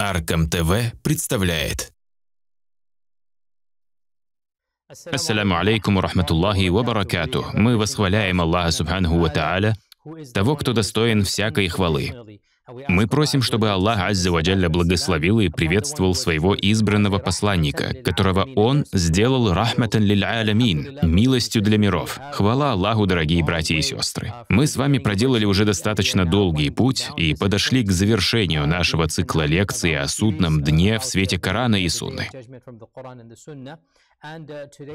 Аркам ТВ представляет. Ассаляму алейкум рахматуллахи ва баракату. Мы восхваляем Аллаха Субханаху Ва Тааля, того, кто достоин всякой хвалы. Мы просим, чтобы Аллах Аззаваджалля благословил и приветствовал своего избранного посланника, которого он сделал рахматан лиль алямин, милостью для миров. Хвала Аллаху, дорогие братья и сестры. Мы с вами проделали уже достаточно долгий путь и подошли к завершению нашего цикла лекций о судном дне в свете Корана и Сунны.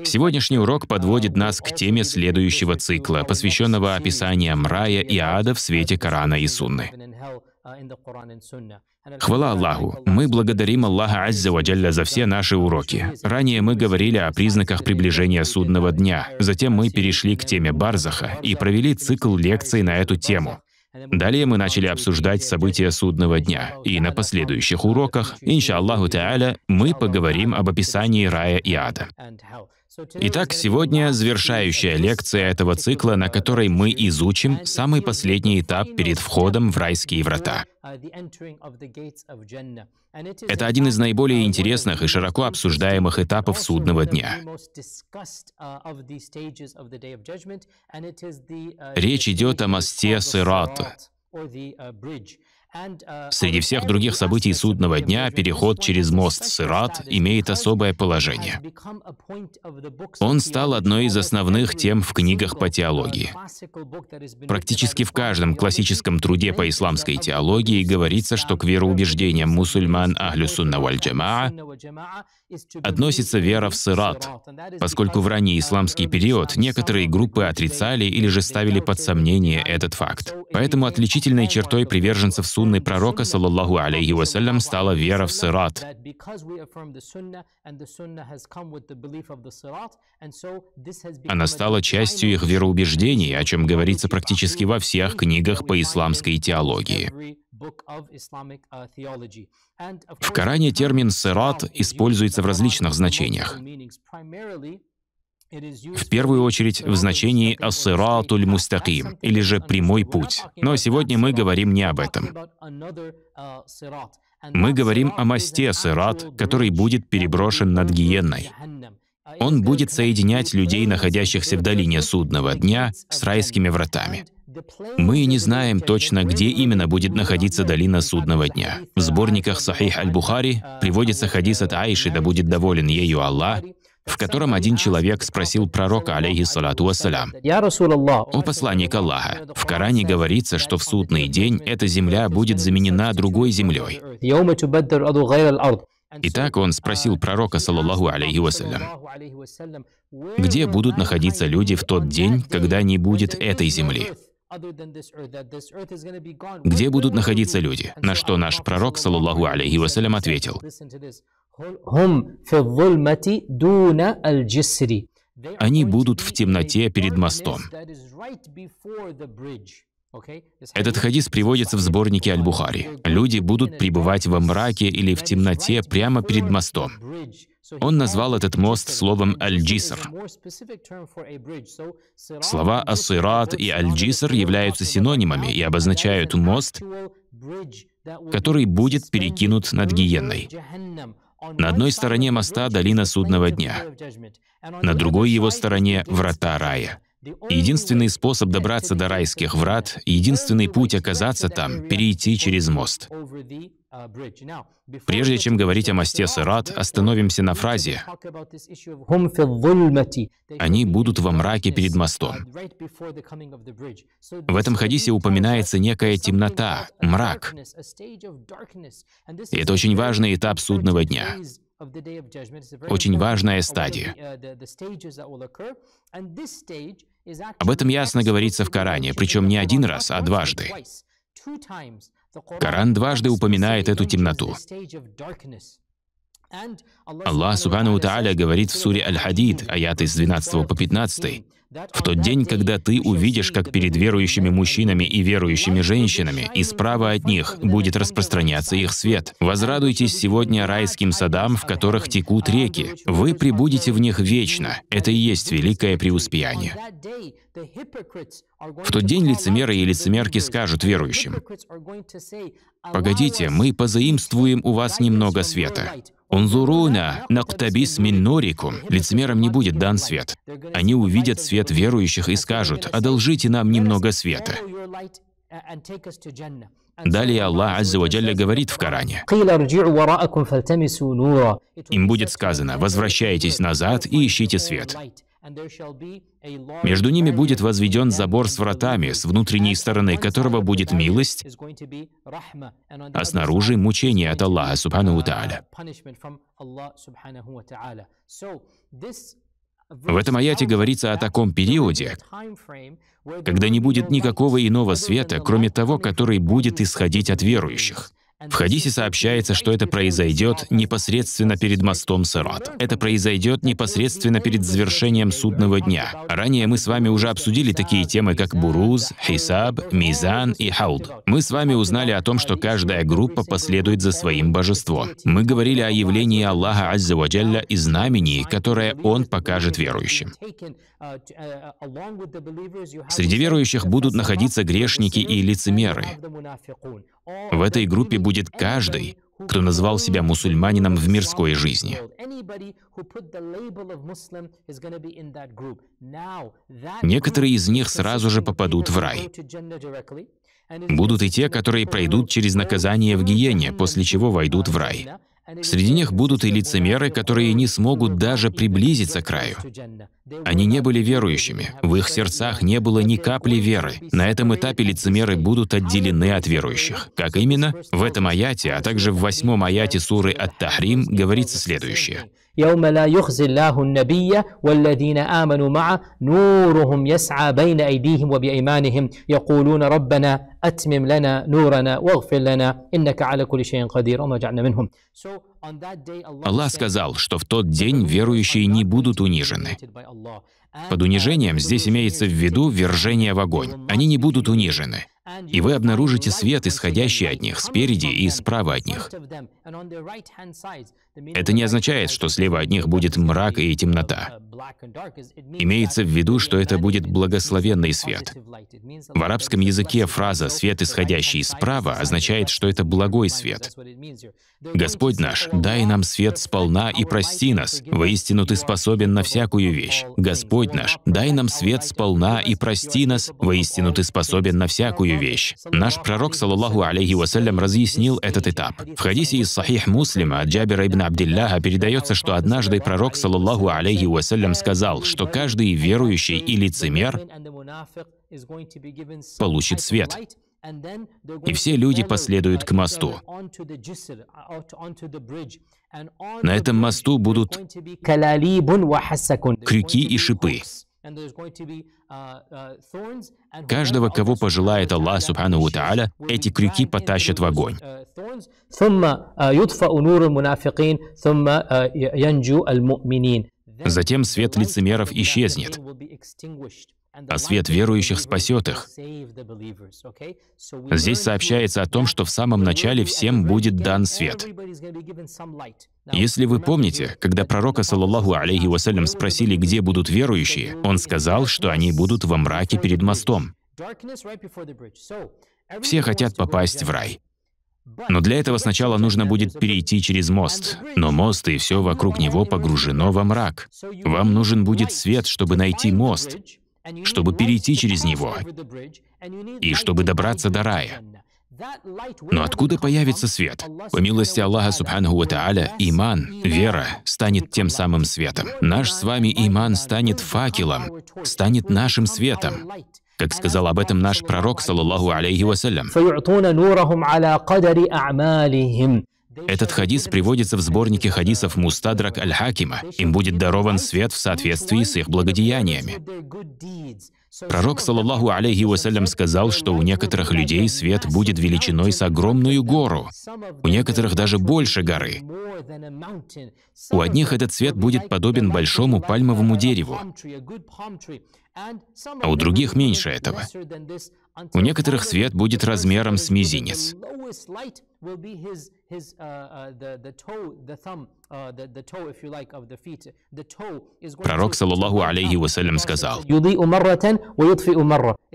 Сегодняшний урок подводит нас к теме следующего цикла, посвященного описаниям рая и ада в свете Корана и Сунны. Хвала Аллаху! Мы благодарим Аллаха Аззаваджалля за все наши уроки. Ранее мы говорили о признаках приближения судного дня, затем мы перешли к теме Барзаха и провели цикл лекций на эту тему. Далее мы начали обсуждать события судного дня, и на последующих уроках, иншаллаху та'аля, мы поговорим об описании рая и ада. Итак, сегодня завершающая лекция этого цикла, на которой мы изучим самый последний этап перед входом в райские врата. Это один из наиболее интересных и широко обсуждаемых этапов судного дня. Речь идет о мосте Сират, Uh, Среди всех других событий судного дня переход через мост Сырат имеет особое положение. Он стал одной из основных тем в книгах по теологии. Практически в каждом классическом труде по исламской теологии говорится, что к вероубеждениям мусульман Ахлюсунна Вальджамаа относится вера в Сырат, поскольку в ранний исламский период некоторые группы отрицали или же ставили под сомнение этот факт. Поэтому отличительной чертой приверженцев суд сунной пророка, саллаллаху алейхи вассалям, стала вера в сират. Она стала частью их вероубеждений, о чем говорится практически во всех книгах по исламской теологии. Uh, в Коране термин «сират» используется в различных значениях в первую очередь в значении «ассиратуль мустаким» или же «прямой путь». Но сегодня мы говорим не об этом. Мы говорим о мосте Сират, который будет переброшен над Гиенной. Он будет соединять людей, находящихся в долине судного дня, с райскими вратами. Мы не знаем точно, где именно будет находиться долина судного дня. В сборниках Сахих Аль-Бухари приводится хадис от айши, да будет доволен ею Аллах, в котором один человек спросил пророка, алейхиссалату вассалям, «О посланник Аллаха, в Коране говорится, что в судный день эта земля будет заменена другой землей». Итак, он спросил пророка, саллаллаху алейхи вассалям, «Где будут находиться люди в тот день, когда не будет этой земли?» Где будут находиться люди? На что наш пророк, саллаллаху алейхи вассалям, ответил, они будут в темноте перед мостом. Этот хадис приводится в сборнике Аль-Бухари. Люди будут пребывать во мраке или в темноте прямо перед мостом. Он назвал этот мост словом «аль-джиср». Слова «асират» и «аль-джиср» являются синонимами и обозначают мост, который будет перекинут над Гиенной. На одной стороне моста — долина судного дня, на другой его стороне — врата рая. Единственный способ добраться до райских врат, единственный путь оказаться там — перейти через мост. Прежде чем говорить о мосте Сырат, остановимся на фразе «Они будут во мраке перед мостом». В этом хадисе упоминается некая темнота, мрак. И это очень важный этап судного дня. Очень важная стадия. Uh, Об этом ясно говорится в Коране, причем не один раз, а дважды. Коран дважды упоминает эту темноту. Аллах Субхану Тааля говорит в суре Аль-Хадид, аяты с 12 по 15, «В тот день, когда ты увидишь, как перед верующими мужчинами и верующими женщинами, и справа от них будет распространяться их свет. Возрадуйтесь сегодня райским садам, в которых текут реки. Вы прибудете в них вечно. Это и есть великое преуспеяние». В тот день лицемеры и лицемерки скажут верующим, «Погодите, мы позаимствуем у вас немного света». «Унзуруна, нактабис мин нурикум» — лицемерам не будет дан свет. Они увидят свет верующих и скажут, «Одолжите нам немного света». Далее Аллах Азза Аззаваджалля говорит в Коране. Им будет сказано, «Возвращайтесь назад и ищите свет». Между ними будет возведен забор с вратами, с внутренней стороны которого будет милость, а снаружи — мучение от Аллаха, Субхану uh, Тааля. В этом аяте говорится о таком периоде, когда не будет никакого иного света, кроме того, который будет исходить от верующих. В хадисе сообщается, что это произойдет непосредственно перед мостом Сарат. Это произойдет непосредственно перед завершением судного дня. Ранее мы с вами уже обсудили такие темы, как Буруз, Хисаб, Мизан и Хауд. Мы с вами узнали о том, что каждая группа последует за своим божеством. Мы говорили о явлении Аллаха Аззаваджалля и знамении, которое Он покажет верующим. Среди верующих будут находиться грешники и лицемеры. В этой группе будет каждый, кто назвал себя мусульманином в мирской жизни. Некоторые из них сразу же попадут в рай. Будут и те, которые пройдут через наказание в гиене, после чего войдут в рай. Среди них будут и лицемеры, которые не смогут даже приблизиться к раю. Они не были верующими, в их сердцах не было ни капли веры. На этом этапе лицемеры будут отделены от верующих. Как именно? В этом аяте, а также в восьмом аяте суры Ат-Тахрим говорится следующее. يوم لا يخزي الله النبي والذين آمنوا معه نورهم يسعى بين أيديهم وبأيمانهم يقولون ربنا أتمم لنا نورنا واغفر لنا إنك على كل شيء قدير وما جعلنا منهم الله сказал, что в тот день верующие не будут унижены. Под унижением здесь имеется в виду вержение в огонь. Они не будут унижены. и вы обнаружите свет, исходящий от них, спереди и справа от них. Это не означает, что слева от них будет мрак и темнота. Имеется в виду, что это будет благословенный свет. В арабском языке фраза «свет, исходящий справа» означает, что это благой свет. «Господь наш, дай нам свет сполна и прости нас, воистину Ты способен на всякую вещь. Господь наш, дай нам свет сполна и прости нас, воистину Ты способен на всякую следующую вещь. Наш пророк, саллаллаху алейхи вассалям, разъяснил этот этап. В хадисе из Сахих Муслима от Джабира ибн Абдилляха передается, что однажды пророк, саллаллаху алейхи вассалям, сказал, что каждый верующий и лицемер получит свет. И все люди последуют к мосту. На этом мосту будут крюки и шипы. Uh, uh, Каждого, кого пожелает Аллах Субхану Тааля, эти крюки потащат в огонь. Uh, Затем свет лицемеров исчезнет, а свет верующих спасет их. Здесь сообщается о том, что в самом начале всем будет дан свет. Если вы помните, когда пророка, саллаллаху алейхи вассалям, спросили, где будут верующие, он сказал, что они будут во мраке перед мостом. Все хотят попасть в рай. Но для этого сначала нужно будет перейти через мост. Но мост и все вокруг него погружено во мрак. Вам нужен будет свет, чтобы найти мост, чтобы перейти через него и чтобы добраться до рая. Но откуда появится свет? По милости Аллаха Субхану Ва иман, вера, станет тем самым светом. Наш с вами иман станет факелом, станет нашим светом. Как сказал об этом наш пророк, саллаллаху алейхи вассалям. Этот хадис приводится в сборнике хадисов Мустадрак Аль-Хакима. Им будет дарован свет в соответствии с их благодеяниями. Пророк, саллаллаху алейхи вассалям, сказал, что у некоторых людей свет будет величиной с огромную гору, у некоторых даже больше горы. У одних этот свет будет подобен большому пальмовому дереву, а у других меньше этого. У некоторых свет будет размером с мизинец. Пророк, саллаллаху алейхи вассалям, сказал,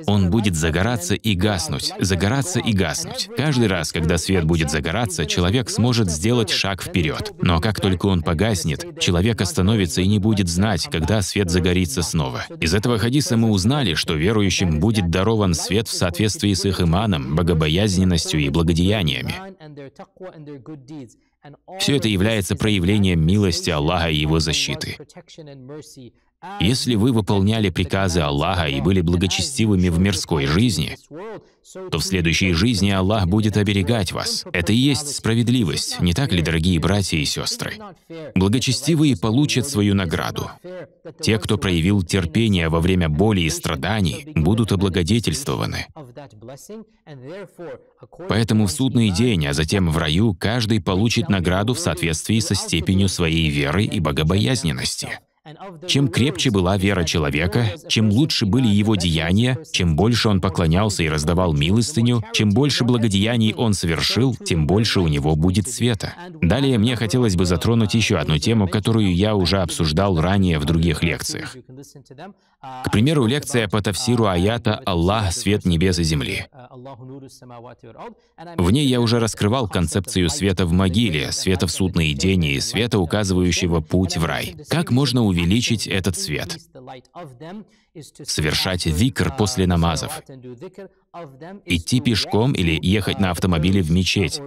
«Он будет загораться и гаснуть, загораться и гаснуть. Каждый раз, когда свет будет загораться, человек сможет сделать шаг вперед. Но как только он погаснет, человек остановится и не будет знать, когда свет загорится снова. Из этого Хадиса мы узнали, что верующим будет дарован свет в соответствии с их иманом, богобоязненностью и благодеяниями. Все это является проявлением милости Аллаха и его защиты. Если вы выполняли приказы Аллаха и были благочестивыми в мирской жизни, то в следующей жизни Аллах будет оберегать вас. Это и есть справедливость, не так ли, дорогие братья и сестры? Благочестивые получат свою награду. Те, кто проявил терпение во время боли и страданий, будут облагодетельствованы. Поэтому в судный день, а затем в раю, каждый получит награду в соответствии со степенью своей веры и богобоязненности. Чем крепче была вера человека, чем лучше были его деяния, чем больше он поклонялся и раздавал милостыню, чем больше благодеяний он совершил, тем больше у него будет света. Далее мне хотелось бы затронуть еще одну тему, которую я уже обсуждал ранее в других лекциях. К примеру, лекция по Тавсиру аята «Аллах – свет небес и земли». В ней я уже раскрывал концепцию света в могиле, света в судные день и света, указывающего путь в рай. Как можно увидеть увеличить этот свет. Совершать викр после намазов. Идти пешком или ехать на автомобиле в мечеть,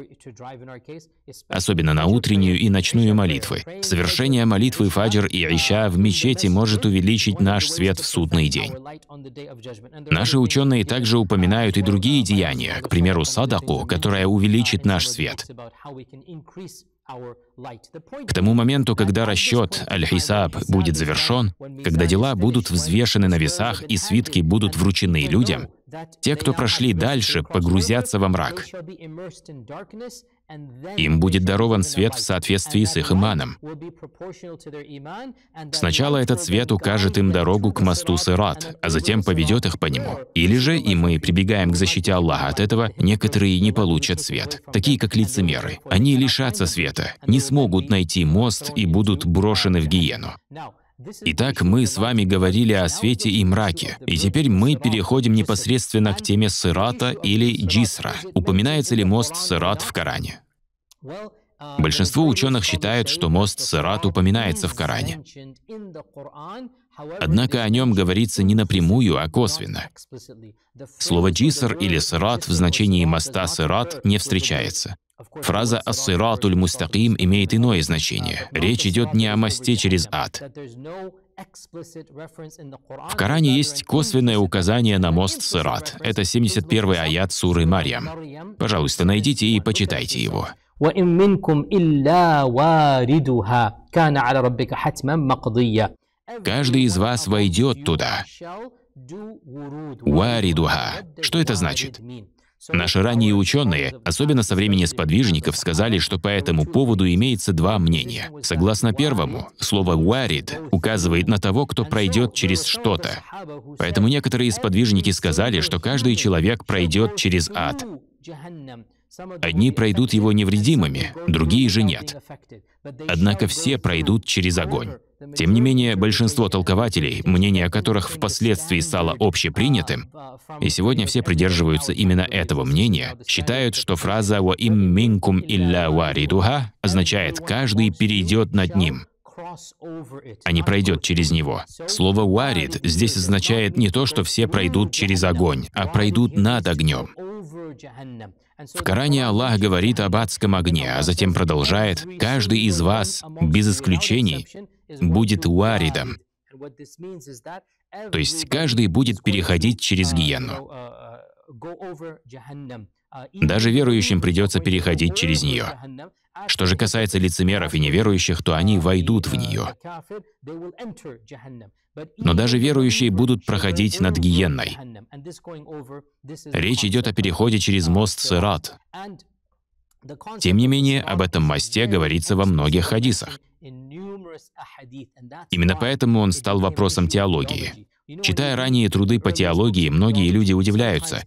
особенно на утреннюю и ночную молитвы. Совершение молитвы Фаджр и Иша в мечети может увеличить наш свет в судный день. Наши ученые также упоминают и другие деяния, к примеру, садаку, которая увеличит наш свет. К тому моменту, когда расчет Аль-Хисаб будет завершен, когда дела будут взвешены на весах и свитки будут вручены людям, те, кто прошли дальше, погрузятся во мрак. Им будет дарован свет в соответствии с их иманом. Сначала этот свет укажет им дорогу к мосту Сират, а затем поведет их по нему. Или же, и мы прибегаем к защите Аллаха от этого, некоторые не получат свет, такие как лицемеры. Они лишатся света, не смогут найти мост и будут брошены в гиену. Итак, мы с вами говорили о свете и мраке, и теперь мы переходим непосредственно к теме Сырата или Джисра. Упоминается ли мост Сырат в Коране? Большинство ученых считают, что мост Сырат упоминается в Коране. Однако о нем говорится не напрямую, а косвенно. Слово «джиср» или «сират» в значении «моста сират» не встречается. Фраза «ассиратуль мустаким» имеет иное значение. Речь идет не о мосте через ад. В Коране есть косвенное указание на мост Сират. Это 71 аят суры Марьям. Пожалуйста, найдите и почитайте его. Каждый из вас войдет туда. Уаридуха. Что это значит? Наши ранние ученые, особенно со времени сподвижников, сказали, что по этому поводу имеется два мнения. Согласно первому, слово «уарид» указывает на того, кто пройдет через что-то. Поэтому некоторые сподвижники сказали, что каждый человек пройдет через ад. Одни пройдут его невредимыми, другие же нет. Однако все пройдут через огонь. Тем не менее, большинство толкователей, мнение о которых впоследствии стало общепринятым, и сегодня все придерживаются именно этого мнения, считают, что фраза «Ва им минкум илля варидуха» означает «каждый перейдет над ним» а не пройдет через него. Слово «варит» здесь означает не то, что все пройдут через огонь, а пройдут над огнем. В Коране Аллах говорит об адском огне, а затем продолжает «Каждый из вас, без исключений, будет уаридом. То есть каждый будет переходить через гиенну. Даже верующим придется переходить через нее. Что же касается лицемеров и неверующих, то они войдут в нее. Но даже верующие будут проходить над гиенной. Речь идет о переходе через мост Сират. Тем не менее, об этом мосте говорится во многих хадисах. Именно поэтому он стал вопросом теологии. Читая ранние труды по теологии, многие люди удивляются,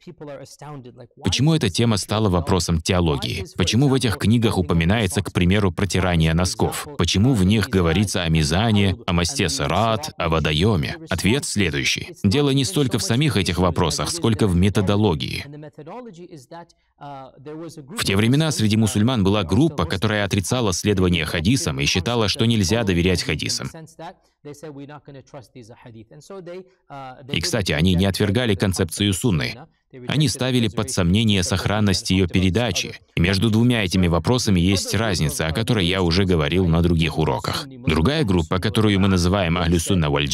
почему эта тема стала вопросом теологии, почему в этих книгах упоминается, к примеру, протирание носков, почему в них говорится о мизане, о масте сарат, о водоеме. Ответ следующий. Дело не столько в самих этих вопросах, сколько в методологии. В те времена среди мусульман была группа, которая отрицала следование хадисам и считала, что нельзя доверять хадисам. Uh, И, кстати, они не отвергали концепцию сунны. Они ставили под сомнение сохранность ее передачи. И между двумя этими вопросами есть разница, о которой я уже говорил на других уроках. Другая группа, которую мы называем Аhlюсунна валь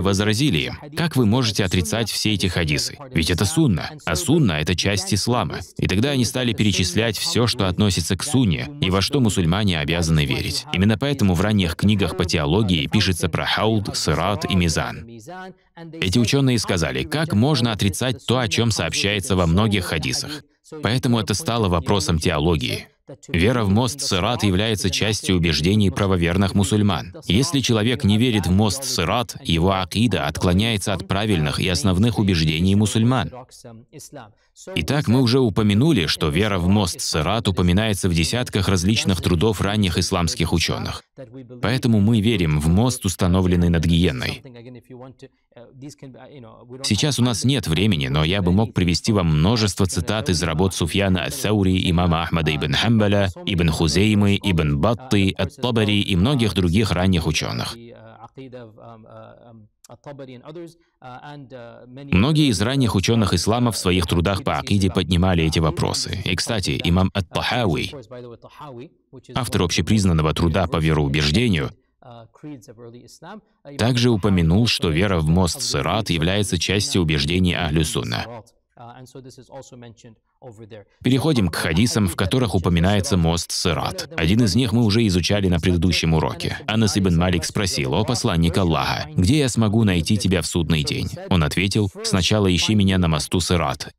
возразили им, как вы можете отрицать все эти хадисы? Ведь это сунна, а сунна — это часть ислама. И тогда они стали перечислять все, что относится к сунне и во что мусульмане обязаны верить. Именно поэтому в ранних книгах по теологии пишется про хауд, сират и мизан. Эти ученые сказали, как можно отрицать то, о чем сообщается во многих хадисах. Поэтому это стало вопросом теологии. Вера в мост Сырат является частью убеждений правоверных мусульман. Если человек не верит в мост Сырат, его акида отклоняется от правильных и основных убеждений мусульман. Итак, мы уже упомянули, что вера в мост Сарат упоминается в десятках различных трудов ранних исламских ученых. Поэтому мы верим в мост, установленный над Гиенной. Сейчас у нас нет времени, но я бы мог привести вам множество цитат из работ Суфьяна Ат-Саури, имама Ахмада ибн Хамбаля, ибн Хузеймы, ибн Батты, Ат-Табари и многих других ранних ученых. А, а, а, Многие из ранних ученых ислама в своих трудах по акиде поднимали эти вопросы. И, кстати, имам Ат-Тахави, автор общепризнанного труда по вероубеждению, uh, uh, также упомянул, что вера в мост Сират является частью убеждений Ахлюсуна. Uh, Переходим к хадисам, в которых упоминается мост Сират. Один из них мы уже изучали на предыдущем уроке. Анас ибн Малик спросил, «О посланник Аллаха, где я смогу найти тебя в судный день?» Он ответил, «Сначала ищи меня на мосту Сират,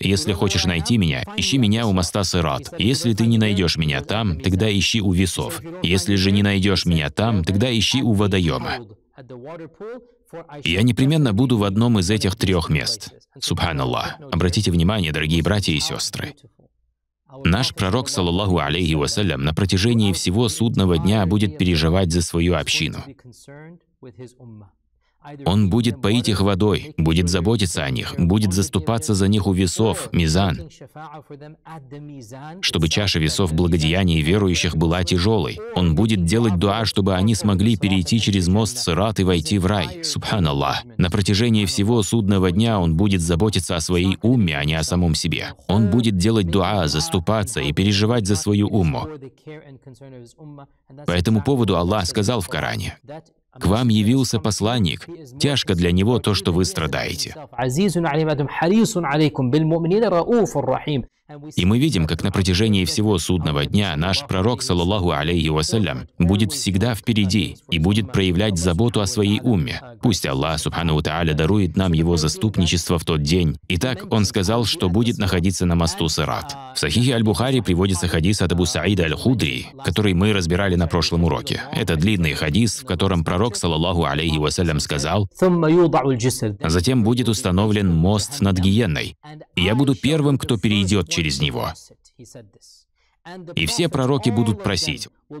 если хочешь найти меня, ищи меня у моста Сират. Если ты не найдешь меня там, тогда ищи у весов. Если же не найдешь меня там, тогда ищи у водоема. Я непременно буду в одном из этих трех мест. Субханаллах. Обратите внимание, дорогие братья и сестры. Наш пророк, саллаллаху алейхи вассалям, на протяжении всего судного дня будет переживать за свою общину. Он будет поить их водой, будет заботиться о них, будет заступаться за них у весов, мизан, чтобы чаша весов благодеяний верующих была тяжелой. Он будет делать дуа, чтобы они смогли перейти через мост Сырат и войти в рай. Субханаллах. На протяжении всего судного дня он будет заботиться о своей умме, а не о самом себе. Он будет делать дуа, заступаться и переживать за свою умму. По этому поводу Аллах сказал в Коране, к вам явился посланник. Тяжко для него то, что вы страдаете. И мы видим, как на протяжении всего судного дня наш пророк, саллаллаху алейхи вассалям, будет всегда впереди и будет проявлять заботу о своей умме. Пусть Аллах, субхану тааля, дарует нам его заступничество в тот день. Итак, он сказал, что будет находиться на мосту Сырат. В Сахихе Аль-Бухари приводится хадис от Абу Саида Аль-Худри, который мы разбирали на прошлом уроке. Это длинный хадис, в котором пророк, саллаллаху алейхи вассалям, сказал, «Затем будет установлен мост над Гиенной, и я буду первым, кто перейдет через него. И все пророки будут просить, «О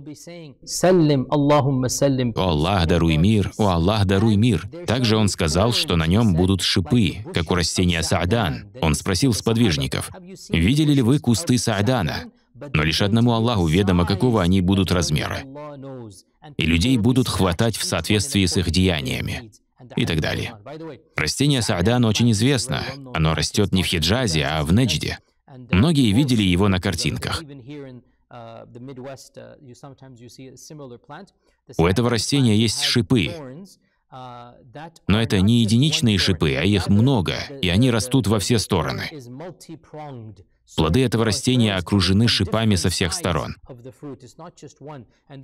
Аллах, даруй мир! О Аллах, даруй мир!» Также он сказал, что на нем будут шипы, как у растения саадан. Он спросил сподвижников, «Видели ли вы кусты саадана?» Но лишь одному Аллаху ведомо, какого они будут размера. И людей будут хватать в соответствии с их деяниями и так далее. Растение саадан очень известно. Оно растет не в Хиджазе, а в Неджде. Многие видели его на картинках. У этого растения есть шипы, но это не единичные шипы, а их много, и они растут во все стороны. Плоды этого растения окружены шипами со всех сторон,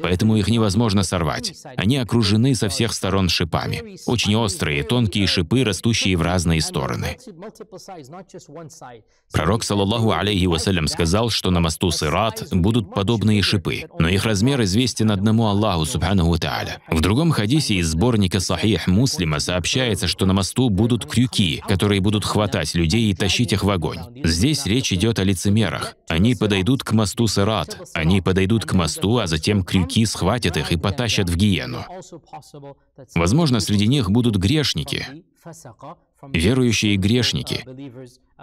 поэтому их невозможно сорвать. Они окружены со всех сторон шипами. Очень острые, тонкие шипы, растущие в разные стороны. Пророк, саллаллаху алейхи вассалям, сказал, что на мосту Сират будут подобные шипы, но их размер известен одному Аллаху, субхану та'аля. В другом хадисе из сборника Сахих Муслима сообщается, что на мосту будут крюки, которые будут хватать людей и тащить их в огонь. Здесь речь идет идет о лицемерах. Они подойдут к мосту сарат. они подойдут к мосту, а затем крюки схватят их и потащат в гиену. Возможно, среди них будут грешники, верующие грешники.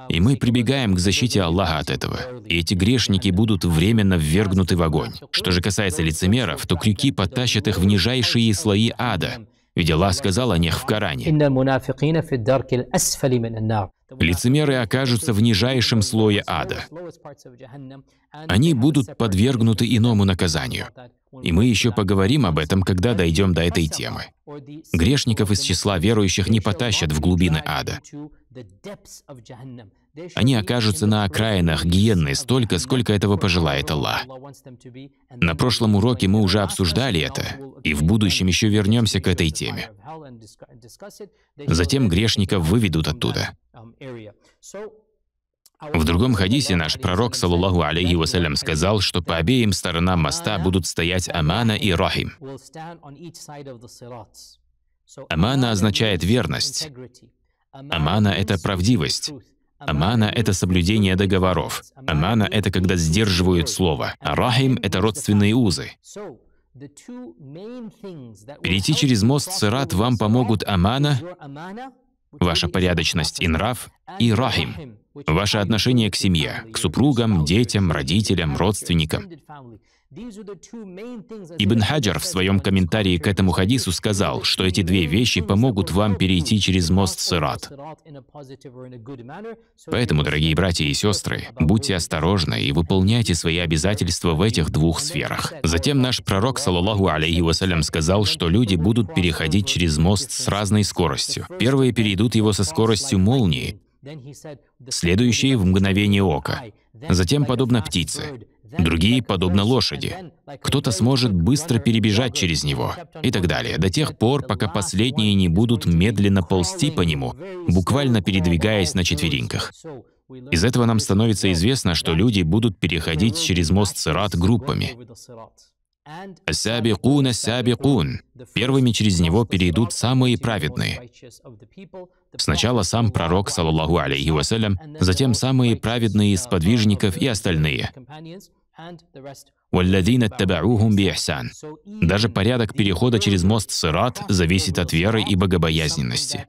И мы прибегаем к защите Аллаха от этого. И эти грешники будут временно ввергнуты в огонь. Что же касается лицемеров, то крюки потащат их в нижайшие слои ада, ведь Аллах сказал о них в Коране. Лицемеры окажутся в нижайшем слое ада. Они будут подвергнуты иному наказанию. И мы еще поговорим об этом, когда дойдем до этой темы. Грешников из числа верующих не потащат в глубины ада. Они окажутся на окраинах гиенны столько, сколько этого пожелает Аллах. На прошлом уроке мы уже обсуждали это, и в будущем еще вернемся к этой теме. Затем грешников выведут оттуда. В другом хадисе наш пророк, саллаллаху алейхи вассалям, сказал, что по обеим сторонам моста будут стоять Амана и Рахим. Амана означает верность. Амана — это правдивость. Амана — это соблюдение договоров. Амана — это когда сдерживают слово. А рахим — это родственные узы. Перейти через мост сират вам помогут Амана ваша порядочность и нрав, и рахим, ваше отношение к семье, к супругам, детям, родителям, родственникам. Ибн Хаджар в своем комментарии к этому хадису сказал, что эти две вещи помогут вам перейти через мост Сират. Поэтому, дорогие братья и сестры, будьте осторожны и выполняйте свои обязательства в этих двух сферах. Затем наш пророк, саллаллаху алейхи вассалям, сказал, что люди будут переходить через мост с разной скоростью. Первые перейдут его со скоростью молнии, следующие — в мгновение ока, затем подобно птице. Другие подобно лошади. Кто-то сможет быстро перебежать через него и так далее, до тех пор, пока последние не будут медленно ползти по нему, буквально передвигаясь на четвереньках. Из этого нам становится известно, что люди будут переходить через мост Сират группами. Сабикун, сабикун. Первыми через него перейдут самые праведные. Сначала сам пророк, саллаллаху алейхи вассалям, затем самые праведные из подвижников и остальные. Даже порядок перехода через мост Сират зависит от веры и богобоязненности.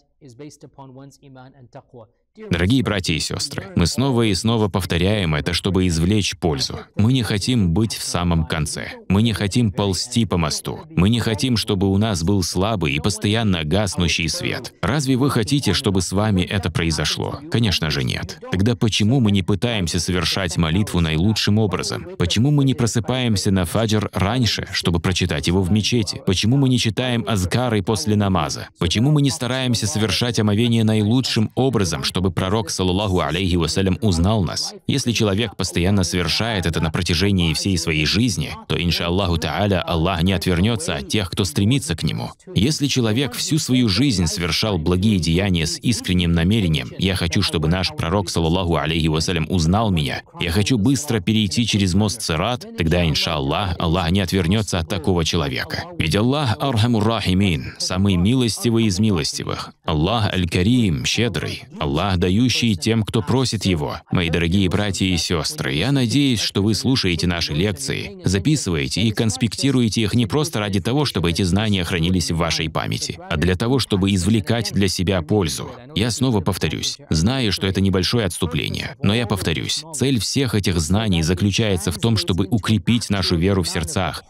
Дорогие братья и сестры, мы снова и снова повторяем это, чтобы извлечь пользу. Мы не хотим быть в самом конце. Мы не хотим ползти по мосту. Мы не хотим, чтобы у нас был слабый и постоянно гаснущий свет. Разве вы хотите, чтобы с вами это произошло? Конечно же нет. Тогда почему мы не пытаемся совершать молитву наилучшим образом? Почему мы не просыпаемся на фаджр раньше, чтобы прочитать его в мечети? Почему мы не читаем азкары после намаза? Почему мы не стараемся совершать омовение наилучшим образом, чтобы чтобы пророк, саллаху алейхи вассалям, узнал нас. Если человек постоянно совершает это на протяжении всей своей жизни, то, иншаллаху та'аля, Аллах не отвернется от тех, кто стремится к нему. Если человек всю свою жизнь совершал благие деяния с искренним намерением, я хочу, чтобы наш пророк, саллаху алейхи вассалям, узнал меня, я хочу быстро перейти через мост Сират, тогда, иншаллах, Аллах не отвернется от такого человека. Ведь Аллах Архамур Рахимин, самый милостивый из милостивых. Аллах Аль-Карим, щедрый. Аллах Аллах, дающий тем, кто просит Его. Мои дорогие братья и сестры, я надеюсь, что вы слушаете наши лекции, записываете и конспектируете их не просто ради того, чтобы эти знания хранились в вашей памяти, а для того, чтобы извлекать для себя пользу. Я снова повторюсь, знаю, что это небольшое отступление, но я повторюсь, цель всех этих знаний заключается в том, чтобы укрепить нашу веру в сердцах,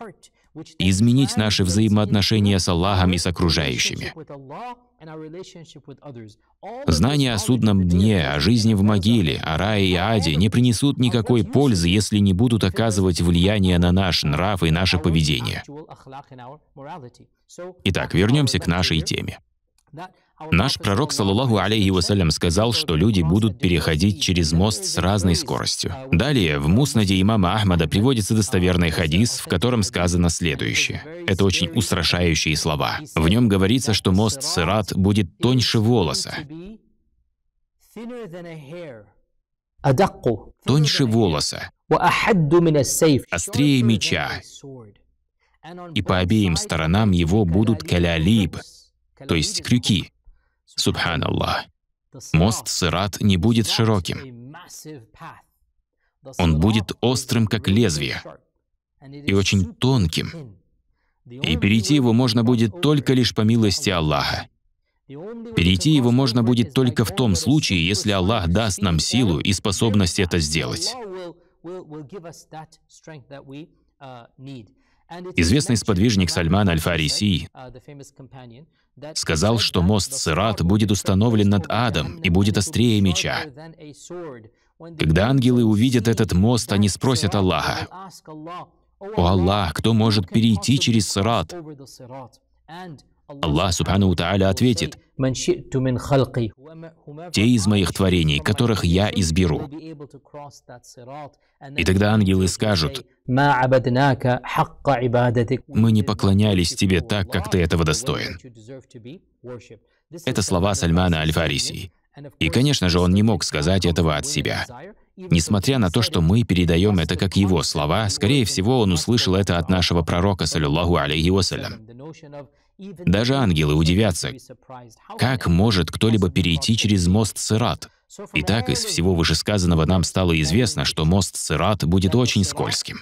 изменить наши взаимоотношения с Аллахом и с окружающими. Знания о судном дне, о жизни в могиле, о рае и аде не принесут никакой пользы, если не будут оказывать влияние на наш нрав и наше поведение. Итак, вернемся к нашей теме. Наш пророк, саллаху алейхи вассалям, сказал, что люди будут переходить через мост с разной скоростью. Далее, в Муснаде имама Ахмада приводится достоверный хадис, в котором сказано следующее. Это очень устрашающие слова. В нем говорится, что мост Сират будет тоньше волоса. Тоньше волоса. Острее меча. И по обеим сторонам его будут калялиб, то есть крюки. Субханаллах. Мост Сират не будет широким. Он будет острым, как лезвие, и очень тонким. И перейти его можно будет только лишь по милости Аллаха. Перейти его можно будет только в том случае, если Аллах даст нам силу и способность это сделать. Известный сподвижник Сальман Аль-Фариси Сказал, что мост Сират будет установлен над адом и будет острее меча. Когда ангелы увидят этот мост, они спросят Аллаха, «О Аллах, кто может перейти через Сират? Аллах Субхану Тааля ответит, «Те из моих творений, которых я изберу». И тогда ангелы скажут, «Мы не поклонялись тебе так, как ты этого достоин». Это слова Сальмана Аль-Фариси. И, конечно же, он не мог сказать этого от себя. Несмотря на то, что мы передаем это как его слова, скорее всего, он услышал это от нашего пророка, саллиллаху алейхи вассалям. Даже ангелы удивятся, как может кто-либо перейти через мост Сират. Итак, из всего вышесказанного нам стало известно, что мост Сират будет очень скользким.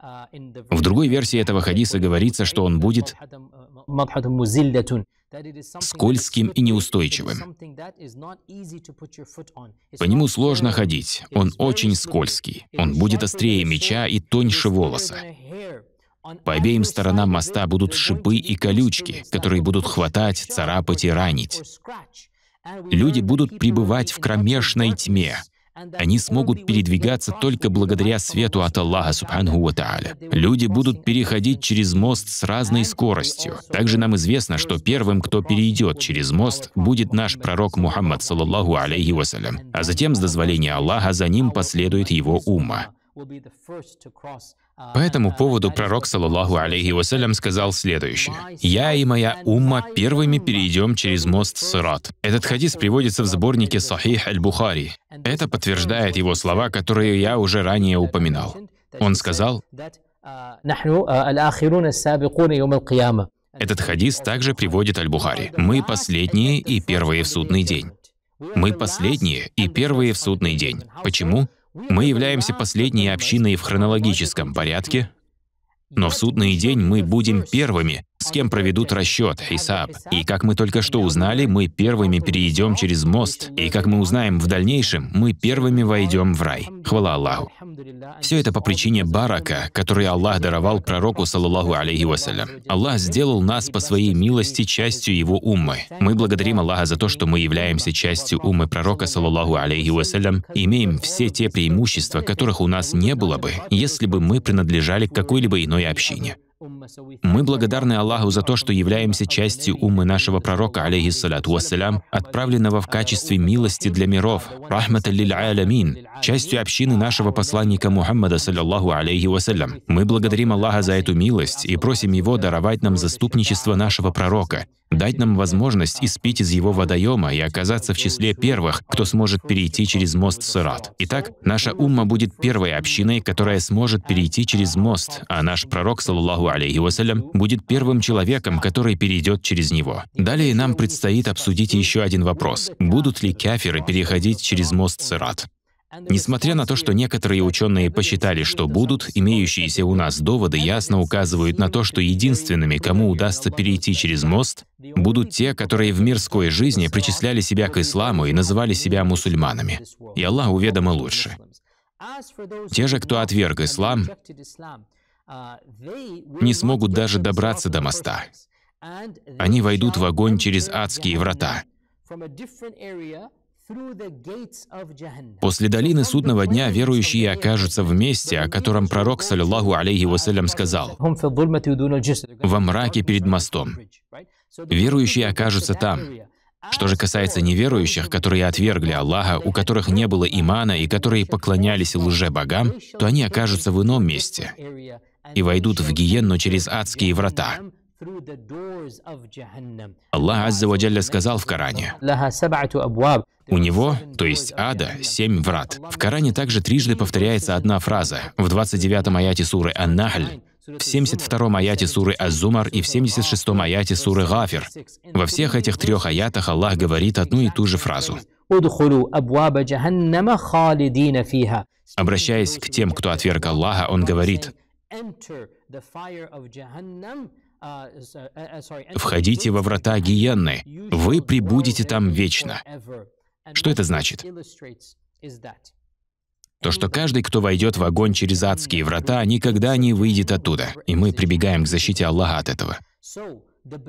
Uh, В другой версии этого хадиса говорится, что он будет uh, скользким и неустойчивым. По нему сложно ходить, он очень скользкий, он будет острее меча и тоньше волоса. По обеим сторонам моста будут шипы и колючки, которые будут хватать, царапать и ранить. Люди будут пребывать в кромешной тьме. Они смогут передвигаться только благодаря свету от Аллаха Субхану Ва Люди будут переходить через мост с разной скоростью. Также нам известно, что первым, кто перейдет через мост, будет наш пророк Мухаммад, саллаллаху алейхи вассалям. А затем, с дозволения Аллаха, за ним последует его умма. По этому поводу пророк, саллаху алейхи вассалям, сказал следующее. «Я и моя умма первыми перейдем через мост Сырат». Этот хадис приводится в сборнике Сахих аль-Бухари. Это подтверждает его слова, которые я уже ранее упоминал. Он сказал, а, этот хадис также приводит Аль-Бухари. «Мы последние и первые в судный день». Мы последние и первые в судный день. Почему? Мы являемся последней общиной в хронологическом порядке, но в судный день мы будем первыми, с кем проведут расчет, Хисаб. И как мы только что узнали, мы первыми перейдем через мост. И как мы узнаем в дальнейшем, мы первыми войдем в рай. Хвала Аллаху. Все это по причине барака, который Аллах даровал пророку, саллаллаху алейхи вассалям. Аллах сделал нас по своей милости частью его уммы. Мы благодарим Аллаха за то, что мы являемся частью уммы пророка, саллаллаху алейхи вассалям, и имеем все те преимущества, которых у нас не было бы, если бы мы принадлежали к какой-либо иной общине. Мы благодарны Аллаху за то, что являемся частью уммы нашего пророка, алейхиссалату вассалям, отправленного в качестве милости для миров, рахмата лиль алямин, частью общины нашего посланника Мухаммада, саллиллаху алейхи вассалям. Мы благодарим Аллаха за эту милость и просим Его даровать нам заступничество нашего пророка, дать нам возможность испить из его водоема и оказаться в числе первых, кто сможет перейти через мост Сырат. Итак, наша умма будет первой общиной, которая сможет перейти через мост, а наш пророк, саллаху саллаллаху алейхи вассалям, будет первым человеком, который перейдет через него. Далее нам предстоит обсудить еще один вопрос. Будут ли кафиры переходить через мост Сират? Несмотря на то, что некоторые ученые посчитали, что будут, имеющиеся у нас доводы ясно указывают на то, что единственными, кому удастся перейти через мост, будут те, которые в мирской жизни причисляли себя к исламу и называли себя мусульманами. И Аллах уведомо лучше. Те же, кто отверг ислам, не смогут даже добраться до моста. Они войдут в огонь через адские врата. После долины судного дня верующие окажутся в месте, о котором пророк, саллиллаху алейхи вассалям, сказал «во мраке перед мостом». Верующие окажутся там. Что же касается неверующих, которые отвергли Аллаха, у которых не было имана и которые поклонялись лже-богам, то они окажутся в ином месте и войдут в гиенну через адские врата. Аллах Аззаваджалля сказал в Коране, «У него, то есть ада, семь врат». В Коране также трижды повторяется одна фраза в 29-м аяте суры Ан-Нахль, в 72-м аяте суры Аз-Зумар и в 76-м аяте суры Гафир. Во всех этих трех аятах Аллах говорит одну и ту же фразу. Обращаясь к тем, кто отверг Аллаха, Он говорит, enter the fire of Jahannam, а, э, э, э, «Входите во врата Гиенны, вы прибудете там вечно». Что это значит? То, что каждый, кто войдет в огонь через адские врата, никогда не выйдет оттуда, и мы прибегаем к защите Аллаха от этого.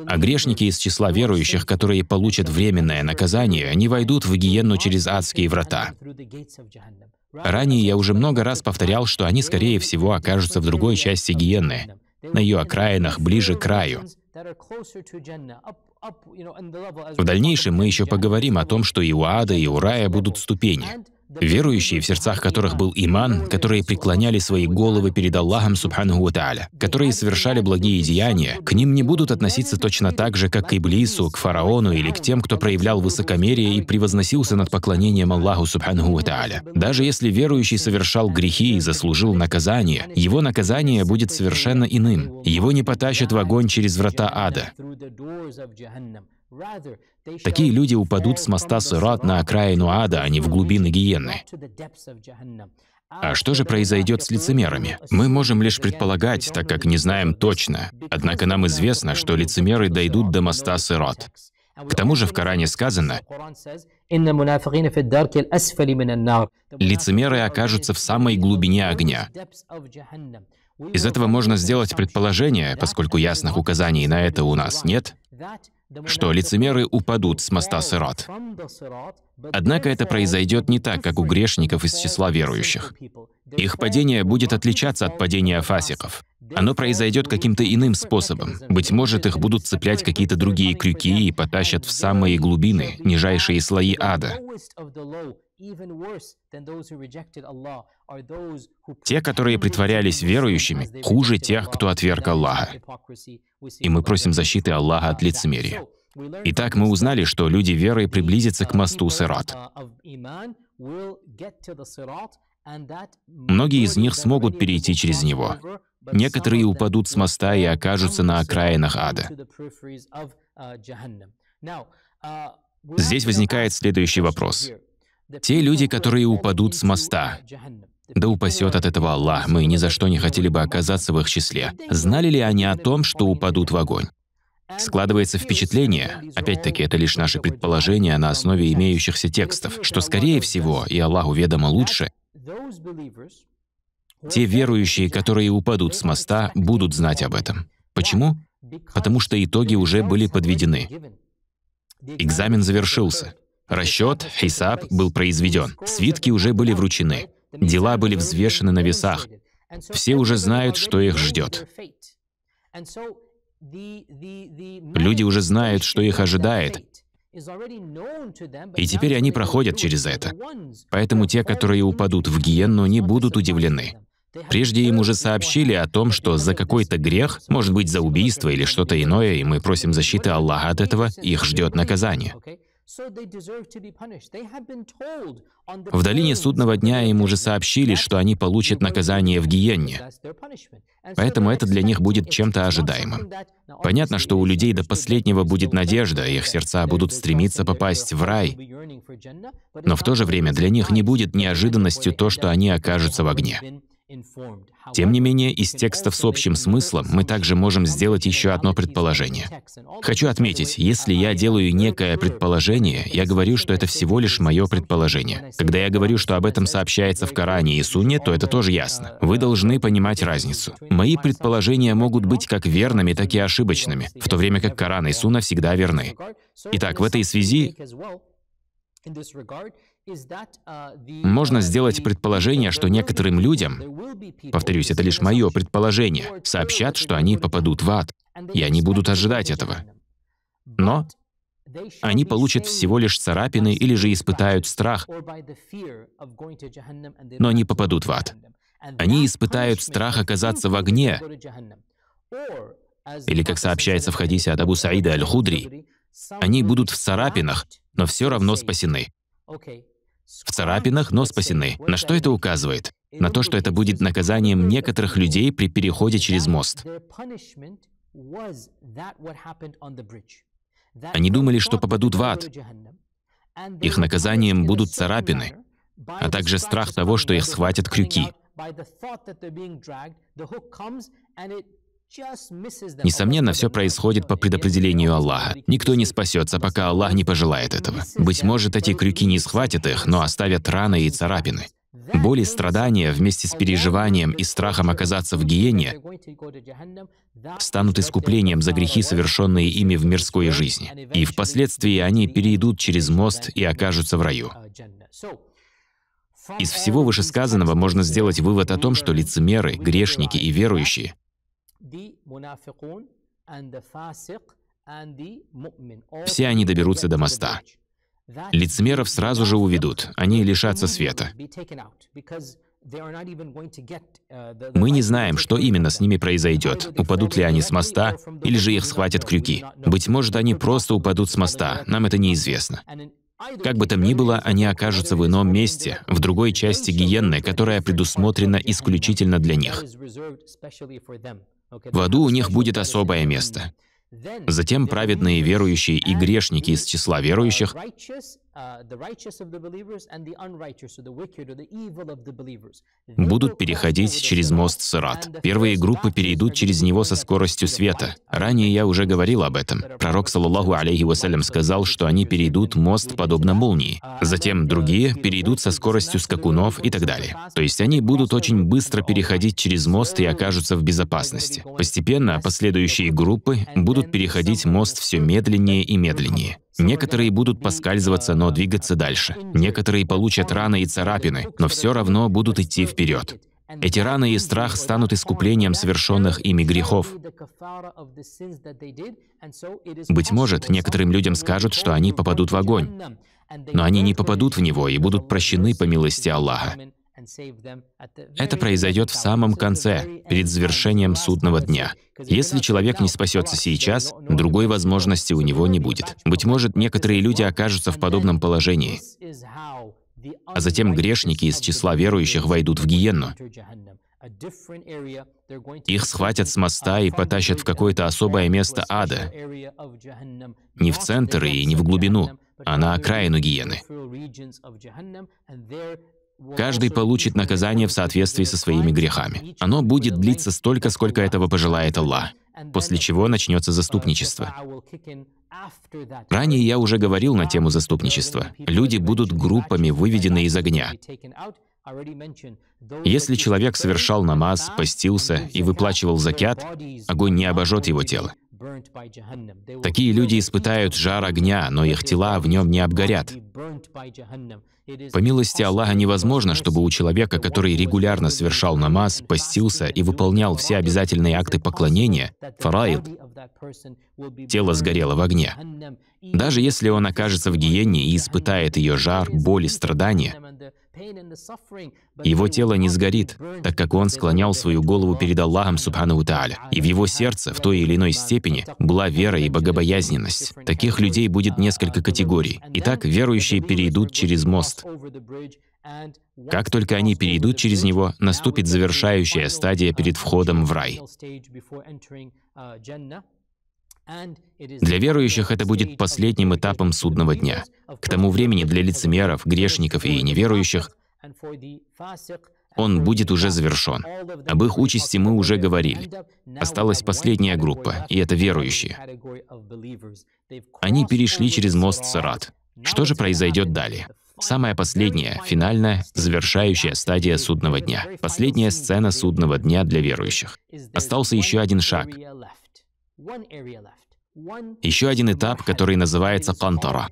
А грешники из числа верующих, которые получат временное наказание, не войдут в гиенну через адские врата. Ранее я уже много раз повторял, что они, скорее всего, окажутся в другой части гиенны, на ее окраинах, ближе к краю. В дальнейшем мы еще поговорим о том, что и у ада, и у рая будут ступени верующие, в сердцах которых был иман, которые преклоняли свои головы перед Аллахом Субхану Тааля, которые совершали благие деяния, к ним не будут относиться точно так же, как к Иблису, к фараону или к тем, кто проявлял высокомерие и превозносился над поклонением Аллаху Субхану Тааля. Даже если верующий совершал грехи и заслужил наказание, его наказание будет совершенно иным. Его не потащат в огонь через врата ада. Такие люди упадут с моста Сырат на окраину ада, а не в глубины гиены. А что же произойдет с лицемерами? Мы можем лишь предполагать, так как не знаем точно. Однако нам известно, что лицемеры дойдут до моста Сырот. К тому же в Коране сказано, лицемеры окажутся в самой глубине огня. Из этого можно сделать предположение, поскольку ясных указаний на это у нас нет, что лицемеры упадут с моста Сират. Однако это произойдет не так, как у грешников из числа верующих. Их падение будет отличаться от падения фасиков. Оно произойдет каким-то иным способом. Быть может, их будут цеплять какие-то другие крюки и потащат в самые глубины, нижайшие слои ада. Те, которые притворялись верующими, хуже тех, кто отверг Аллаха. И мы просим защиты Аллаха от лицемерия. Итак, мы узнали, что люди верой приблизятся к мосту Сират. Uh, Многие из них смогут перейти через него. Некоторые упадут с моста и окажутся на окраинах ада. Uh, uh, Здесь возникает следующий вопрос. Те люди, которые упадут с моста. Да упасет от этого Аллах, мы ни за что не хотели бы оказаться в их числе. Знали ли они о том, что упадут в огонь? Складывается впечатление, опять-таки это лишь наши предположения на основе имеющихся текстов, что, скорее всего, и Аллаху ведомо лучше, те верующие, которые упадут с моста, будут знать об этом. Почему? Потому что итоги уже были подведены. Экзамен завершился. Расчет, хисаб был произведен. Свитки уже были вручены. Дела были взвешены на весах. Все уже знают, что их ждет. Люди уже знают, что их ожидает. И теперь они проходят через это. Поэтому те, которые упадут в гиенну, не будут удивлены. Прежде им уже сообщили о том, что за какой-то грех, может быть, за убийство или что-то иное, и мы просим защиты Аллаха от этого, их ждет наказание. В долине судного дня им уже сообщили, что они получат наказание в Гиенне. Поэтому это для них будет чем-то ожидаемым. Понятно, что у людей до последнего будет надежда, их сердца будут стремиться попасть в рай. Но в то же время для них не будет неожиданностью то, что они окажутся в огне. Тем не менее, из текстов с общим смыслом мы также можем сделать еще одно предположение. Хочу отметить, если я делаю некое предположение, я говорю, что это всего лишь мое предположение. Когда я говорю, что об этом сообщается в Коране и Сунне, то это тоже ясно. Uh, Вы должны понимать разницу. Мои предположения могут быть как верными, так и ошибочными, в то время как Коран и Сунна всегда верны. Итак, в этой связи Uh, Можно сделать предположение, что некоторым людям, повторюсь, это лишь мое предположение, сообщат, что они попадут в ад, и они будут ожидать этого. Но они получат всего лишь царапины или же испытают страх, но они попадут в ад. Они испытают страх оказаться в огне. Или, как сообщается в хадисе от Абу Саида Аль-Худри, они будут в царапинах, но все равно спасены в царапинах, но спасены. На что это указывает? На то, что это будет наказанием некоторых людей при переходе через мост. Они думали, что попадут в ад. Их наказанием будут царапины, а также страх того, что их схватят крюки. Несомненно, все происходит по предопределению Аллаха. Никто не спасется, пока Аллах не пожелает этого. Быть может, эти крюки не схватят их, но оставят раны и царапины. Боли и страдания вместе с переживанием и страхом оказаться в гиене станут искуплением за грехи, совершенные ими в мирской жизни. И впоследствии они перейдут через мост и окажутся в раю. Из всего вышесказанного можно сделать вывод о том, что лицемеры, грешники и верующие the munafiqun and the fasiq and the mu'min. Все они доберутся до моста. Лицемеров сразу же уведут, они лишатся света. Uh, Мы не знаем, что именно с ними произойдет, упадут ли они с моста, или же их схватят крюки. Быть может, они просто упадут с моста, нам это неизвестно. Как бы там ни было, они окажутся в ином месте, в другой части гиенны, которая предусмотрена исключительно для них. В аду у них будет особое место. Затем праведные верующие и грешники из числа верующих Uh, будут переходить через мост Сырат. Первые группы перейдут через него со скоростью света. Ранее я уже говорил об этом. Пророк, саллаллаху алейхи вассалям, сказал, что они перейдут мост подобно молнии. Затем другие перейдут со скоростью скакунов и так далее. То есть они будут очень быстро переходить через мост и окажутся в безопасности. Постепенно последующие группы будут переходить мост все медленнее и медленнее. Некоторые будут uh, поскальзываться но двигаться дальше. Некоторые получат раны и царапины, но все равно будут идти вперед. Эти раны и страх станут искуплением совершенных ими грехов. Быть может, некоторым людям скажут, что они попадут в огонь, но они не попадут в него и будут прощены по милости Аллаха. Это произойдет в самом конце, перед завершением судного дня. Если человек не спасется сейчас, другой возможности у него не будет. Быть может, некоторые люди окажутся в подобном положении. А затем грешники из числа верующих войдут в гиенну. Их схватят с моста и потащат в какое-то особое место ада. Не в центр и не в глубину, а на окраину гиены. Каждый получит наказание в соответствии со своими грехами. Оно будет длиться столько, сколько этого пожелает Аллах, после чего начнется заступничество. Ранее я уже говорил на тему заступничества. Люди будут группами выведены из огня. Если человек совершал намаз, постился и выплачивал закят, огонь не обожжет его тело. Такие люди испытают жар огня, но их тела в нем не обгорят. По милости Аллаха невозможно, чтобы у человека, который регулярно совершал намаз, постился и выполнял все обязательные акты поклонения, фараид, тело сгорело в огне. Даже если он окажется в гиене и испытает ее жар, боль и страдания, его тело не сгорит, так как он склонял свою голову перед Аллахом Субхану Тааля. И в его сердце, в той или иной степени, была вера и богобоязненность. Таких людей будет несколько категорий. Итак, верующие перейдут через мост. Как только они перейдут через него, наступит завершающая стадия перед входом в рай. Для верующих это будет последним этапом судного дня. К тому времени для лицемеров, грешников и неверующих он будет уже завершен. Об их участи мы уже говорили. Осталась последняя группа, и это верующие. Они перешли через мост Сарат. Что же произойдет далее? Самая последняя, финальная, завершающая стадия судного дня. Последняя сцена судного дня для верующих. Остался еще один шаг. Еще один этап, который называется кантара.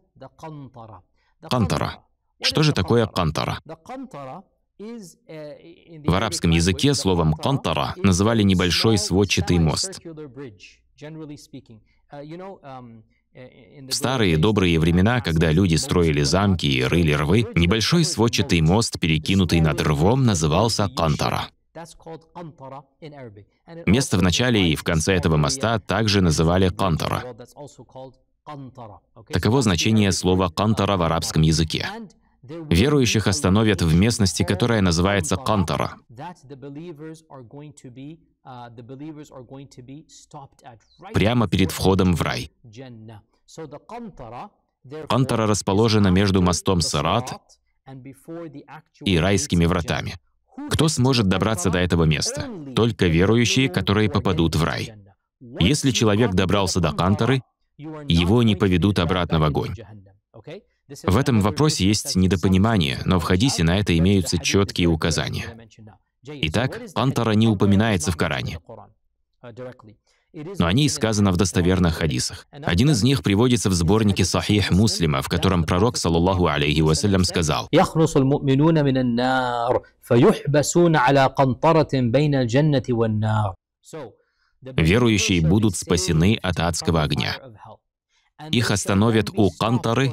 Кантара. Что же такое кантара? Uh, В арабском языке словом «кантара» называли небольшой сводчатый мост. В uh, um, uh, старые добрые времена, когда люди строили замки и рыли рвы, небольшой сводчатый мост, перекинутый над рвом, назывался кантара. Место в начале и в конце этого моста также называли Кантара. Таково значение слова «кантара» в арабском языке. Верующих остановят в местности, которая называется Кантара. Uh, Прямо перед входом в рай. Кантара расположена между мостом Сарат и райскими вратами. Кто сможет добраться до этого места? Только верующие, которые попадут в рай. Если человек добрался до Кантары, его не поведут обратно в огонь. В этом вопросе есть недопонимание, но в хадисе на это имеются четкие указания. Итак, Кантара не упоминается в Коране но о ней сказано в достоверных хадисах. Один из них приводится в сборнике Сахих Муслима, в котором пророк, саллаллаху алейхи вассалям, сказал, «Верующие будут спасены от адского огня. Их остановят у кантары,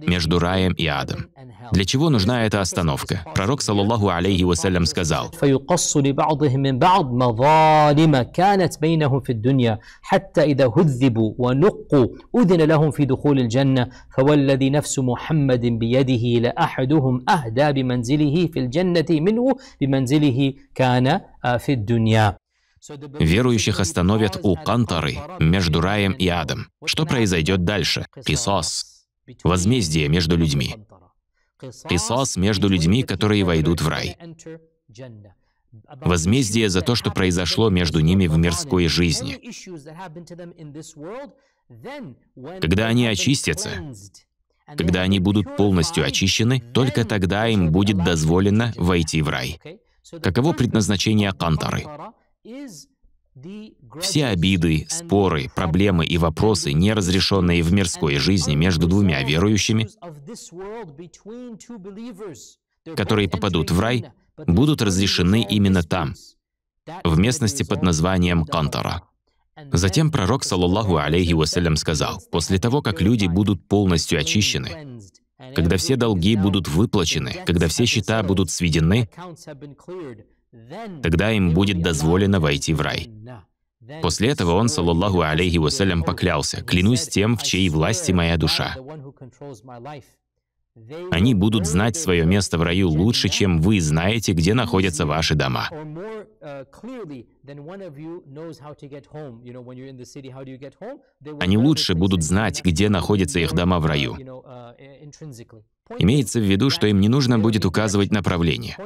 между раем и адом. Для чего нужна эта остановка? Пророк, саллаллаху алейхи вассалям, сказал, فيقص لبعضهم من بعض مظالم كانت بينهم في الدنيا حتى إذا هذبوا ونقوا أذن لهم في دخول الجنة فوالذي نفس محمد بيده لأحدهم أهدى بمنزله في الجنة منه بمنزله كان آه، في الدنيا Верующих остановят у Кантары, между раем и адом. Что произойдет дальше? Кисос. Возмездие между людьми. Кисос между людьми, которые войдут в рай. Возмездие за то, что произошло между ними в мирской жизни. Когда они очистятся, когда они будут полностью очищены, только тогда им будет дозволено войти в рай. Каково предназначение Кантары? Все обиды, споры, проблемы и вопросы, неразрешенные в мирской жизни между двумя верующими, которые попадут в рай, будут разрешены именно там, в местности под названием Кантара. Затем пророк, саллаллаху алейхи вассалям, сказал, «После того, как люди будут полностью очищены, когда все долги будут выплачены, когда все счета будут сведены, Тогда им будет дозволено войти в рай. После этого он, саллаллаху алейхи вассалям, поклялся, «Клянусь тем, в чьей власти моя душа». Они будут знать свое место в раю лучше, чем вы знаете, где находятся ваши дома. Они лучше будут знать, где находятся их дома в раю. Имеется в виду, что им не нужно будет указывать направление.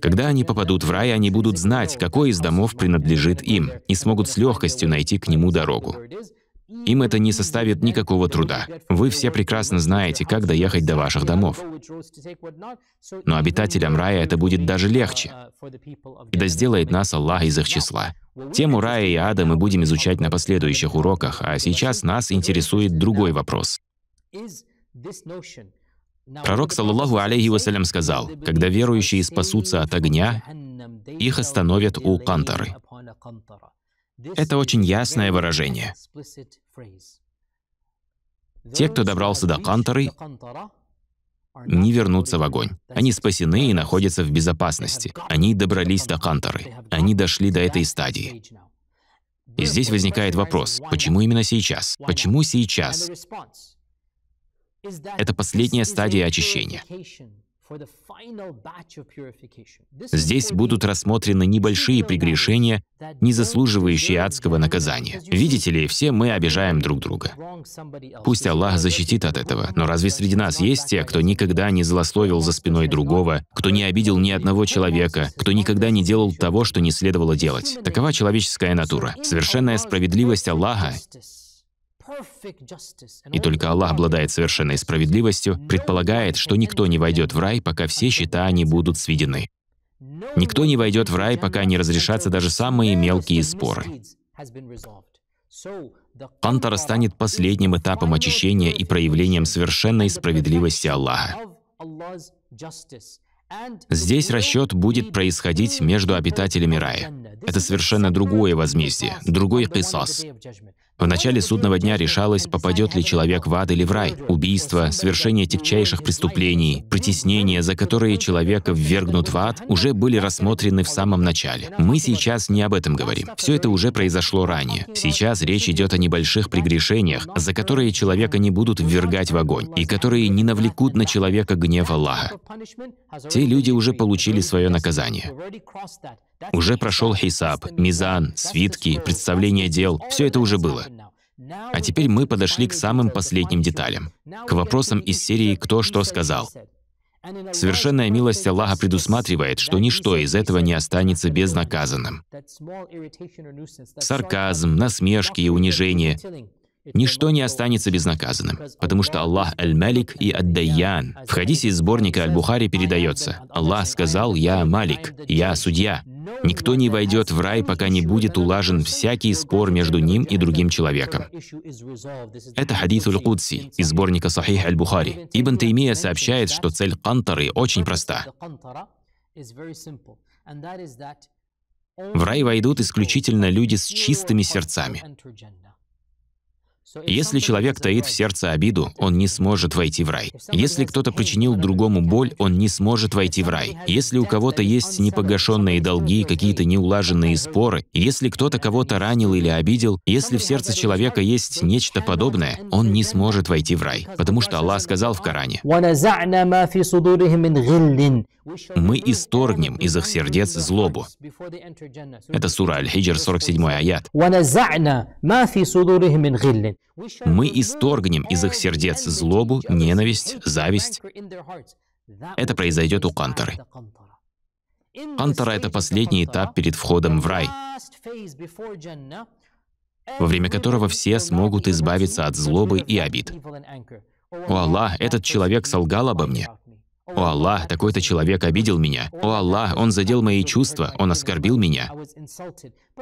Когда они попадут в рай, они будут знать, какой из домов принадлежит им, и смогут с легкостью найти к нему дорогу. Им это не составит никакого труда. Вы все прекрасно знаете, как доехать до ваших домов. Но обитателям рая это будет даже легче. Uh, и да сделает нас Аллах из их числа. Тему рая и ада мы будем изучать на последующих уроках, а сейчас нас интересует другой вопрос. Пророк, саллаху алейхи вассалям, сказал, «Когда верующие спасутся от огня, их остановят у кантары». Это очень ясное выражение. Те, кто добрался до кантары, не вернутся в огонь. Они спасены и находятся в безопасности. Они добрались до кантары. Они дошли до этой стадии. И здесь возникает вопрос, почему именно сейчас? Почему сейчас? Это последняя стадия очищения. Здесь будут рассмотрены небольшие прегрешения, не заслуживающие адского наказания. Видите ли, все мы обижаем друг друга. Пусть Аллах защитит от этого, но разве среди нас есть те, кто никогда не злословил за спиной другого, кто не обидел ни одного человека, кто никогда не делал того, что не следовало делать? Такова человеческая натура. Совершенная справедливость Аллаха и только Аллах обладает совершенной справедливостью, предполагает, что никто не войдет в рай, пока все счета не будут сведены. Никто не войдет в рай, пока не разрешатся даже самые мелкие споры. Кантара станет последним этапом очищения и проявлением совершенной справедливости Аллаха. Здесь расчет будет происходить между обитателями рая. Это совершенно другое возмездие, другой кисас. В начале судного дня решалось, попадет ли человек в ад или в рай. Убийство, совершение тягчайших преступлений, притеснения, за которые человека ввергнут в ад, уже были рассмотрены в самом начале. Мы сейчас не об этом говорим. Все это уже произошло ранее. Сейчас речь идет о небольших прегрешениях, за которые человека не будут ввергать в огонь, и которые не навлекут на человека гнев Аллаха. Те люди уже получили свое наказание. Уже прошел хисаб, мизан, свитки, представление дел. Все это уже было. А теперь мы подошли к самым последним деталям, к вопросам из серии «Кто что сказал?». Совершенная милость Аллаха предусматривает, что ничто из этого не останется безнаказанным. Сарказм, насмешки и унижение – ничто не останется безнаказанным, потому что Аллах Аль-Малик и Ад-Дайян. В хадисе из сборника Аль-Бухари передается «Аллах сказал, я Малик, я судья». Никто не войдет в рай, пока не будет улажен всякий спор между ним и другим человеком. Это хадис Уль-Кудси из сборника Сахих Аль-Бухари. Ибн Таймия сообщает, что цель Кантары очень проста. В рай войдут исключительно люди с чистыми сердцами. Если человек таит в сердце обиду, он не сможет войти в рай. Если кто-то причинил другому боль, он не сможет войти в рай. Если у кого-то есть непогашенные долги, какие-то неулаженные споры, если кто-то кого-то ранил или обидел, если в сердце человека есть нечто подобное, он не сможет войти в рай. Потому что Аллах сказал в Коране, «Мы исторгнем из их сердец злобу». Это сура Аль-Хиджр, 47 аят. Мы исторгнем из их сердец злобу, ненависть, зависть. Это произойдет у Кантары. Кантара — это последний этап перед входом в рай, во время которого все смогут избавиться от злобы и обид. «О Аллах, этот человек солгал обо мне. «О Аллах, такой-то человек обидел меня. О Аллах, он задел мои чувства, он оскорбил меня».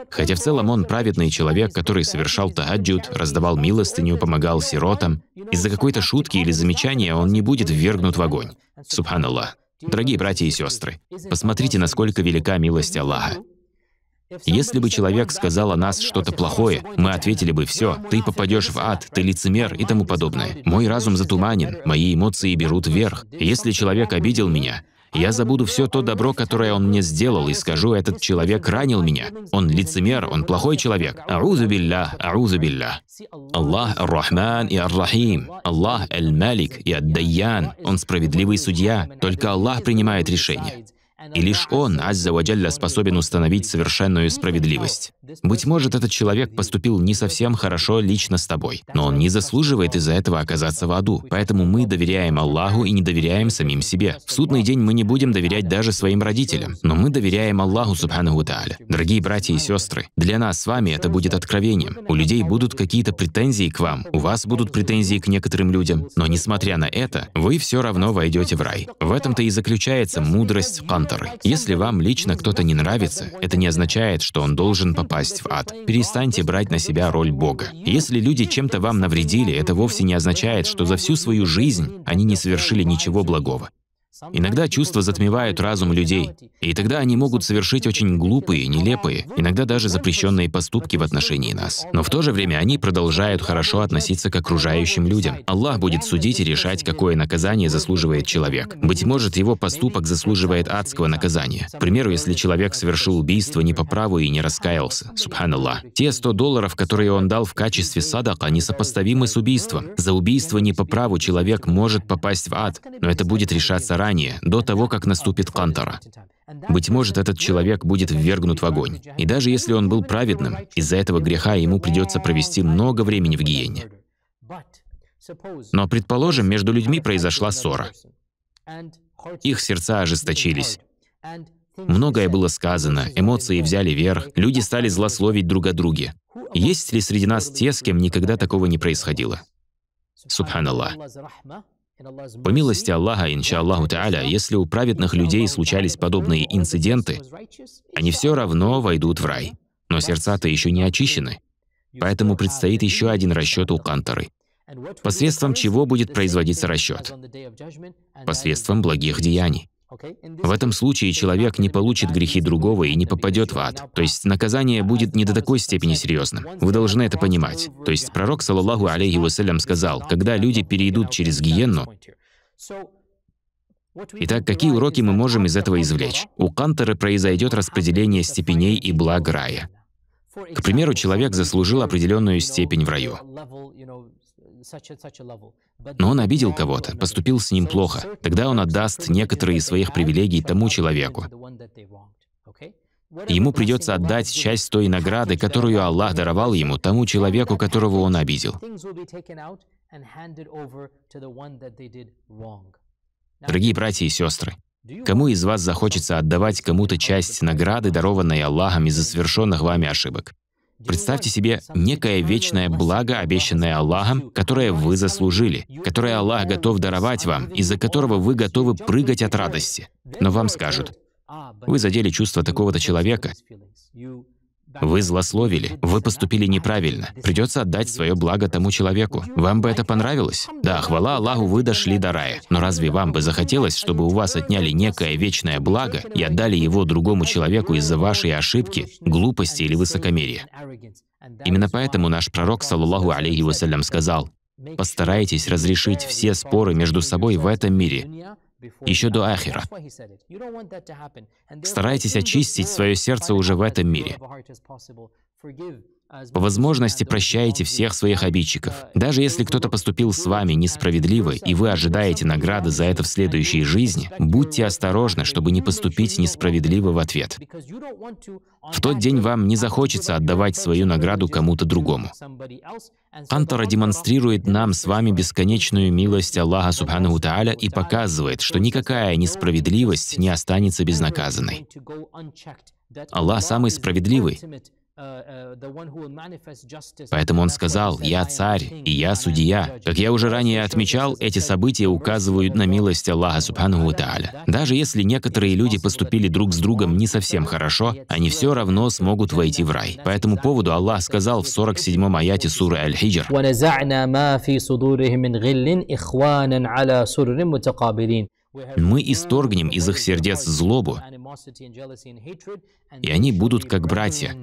Хотя в целом он праведный человек, который совершал тагаджуд, раздавал милостыню, помогал сиротам. Из-за какой-то шутки или замечания он не будет ввергнут в огонь. Субханаллах. Дорогие братья и сестры, посмотрите, насколько велика милость Аллаха. Если бы человек сказал о нас что-то плохое, мы ответили бы «все, ты попадешь в ад, ты лицемер» и тому подобное. Мой разум затуманен, мои эмоции берут вверх. Если человек обидел меня, я забуду все то добро, которое он мне сделал, и скажу, этот человек ранил меня. Он лицемер, он плохой человек. Аузу билля, аузу билля. Аллах Ар-Рахман и Ар-Рахим. Аллах Аль-Малик и Ад-Дайян. Он справедливый судья. Только Аллах принимает решение. И лишь Он, Азза Ваджалля, способен установить совершенную справедливость. Быть может, этот человек поступил не совсем хорошо лично с тобой, но он не заслуживает из-за этого оказаться в аду. Поэтому мы доверяем Аллаху и не доверяем самим себе. В судный день мы не будем доверять даже своим родителям, но мы доверяем Аллаху Субхану Тааля. Дорогие братья и сестры, для нас с вами это будет откровением. У людей будут какие-то претензии к вам, у вас будут претензии к некоторым людям, но несмотря на это, вы все равно войдете в рай. В этом-то и заключается мудрость Кантара центр. Если вам лично кто-то не нравится, это не означает, что он должен попасть в ад. Перестаньте брать на себя роль Бога. Если люди чем-то вам навредили, это вовсе не означает, что за всю свою жизнь они не совершили ничего благого. Иногда чувства затмевают разум людей, и тогда они могут совершить очень глупые, нелепые, иногда даже запрещенные поступки в отношении нас. Но в то же время они продолжают хорошо относиться к окружающим людям. Аллах будет судить и решать, какое наказание заслуживает человек. Быть может, его поступок заслуживает адского наказания. К примеру, если человек совершил убийство не по праву и не раскаялся. Субханаллах. Те 100 долларов, которые он дал в качестве садака, сопоставимы с убийством. За убийство не по праву человек может попасть в ад, но это будет решаться заранее, до того, как наступит Кантара. Быть может, этот человек будет ввергнут в огонь. И даже если он был праведным, из-за этого греха ему придется провести много времени в гиене. Но, предположим, между людьми произошла ссора. Их сердца ожесточились. Многое было сказано, эмоции взяли верх, люди стали злословить друг о друге. Есть ли среди нас те, с кем никогда такого не происходило? Субханаллах. По милости Аллаха, иншаллаху та'аля, если у праведных людей случались подобные инциденты, они все равно войдут в рай. Но сердца-то еще не очищены. Поэтому предстоит еще один расчет у Кантары. Посредством чего будет производиться расчет? Посредством благих деяний. В этом случае человек не получит грехи другого и не попадет в ад. То есть наказание будет не до такой степени серьезным. Вы должны это понимать. То есть пророк, саллаллаху алейхи вассалям, сказал, когда люди перейдут через гиенну, Итак, какие уроки мы можем из этого извлечь? У Кантера произойдет распределение степеней и благ рая. К примеру, человек заслужил определенную степень в раю. Но он обидел кого-то, поступил с ним плохо. Тогда он отдаст некоторые из своих привилегий тому человеку. ему придется отдать часть той награды, которую Аллах даровал ему, тому человеку, которого он обидел. Дорогие братья и сестры, кому из вас захочется отдавать кому-то часть награды, дарованной Аллахом из-за совершенных вами ошибок? Представьте себе некое вечное благо, обещанное Аллахом, которое вы заслужили, которое Аллах готов даровать вам, из-за которого вы готовы прыгать от радости. Но вам скажут, вы задели чувство такого-то человека. Вы злословили, вы поступили неправильно. Придется отдать свое благо тому человеку. Вам бы это понравилось? Да, хвала Аллаху, вы дошли до рая. Но разве вам бы захотелось, чтобы у вас отняли некое вечное благо и отдали его другому человеку из-за вашей ошибки, глупости или высокомерия? Именно поэтому наш пророк, саллаху алейхи вассалям, сказал, «Постарайтесь разрешить все споры между собой в этом мире, еще до Ахира. Старайтесь очистить свое сердце уже в этом мире. По возможности прощайте всех своих обидчиков. Даже если кто-то поступил с вами несправедливо, и вы ожидаете награды за это в следующей жизни, будьте осторожны, чтобы не поступить несправедливо в ответ. В тот день вам не захочется отдавать свою награду кому-то другому. Антара демонстрирует нам с вами бесконечную милость Аллаха Субхану Тааля и показывает, что никакая несправедливость не останется безнаказанной. Аллах самый справедливый, Э, э, Поэтому он сказал, «Я царь, и я судья». Как я уже ранее отмечал, эти события указывают на милость Аллаха Субхану Тааля. Даже если некоторые люди поступили друг с другом не совсем хорошо, они все равно смогут войти в рай. По этому поводу Аллах сказал в 47-м аяте суры Аль-Хиджр, мы исторгнем из их сердец злобу, и они будут как братья,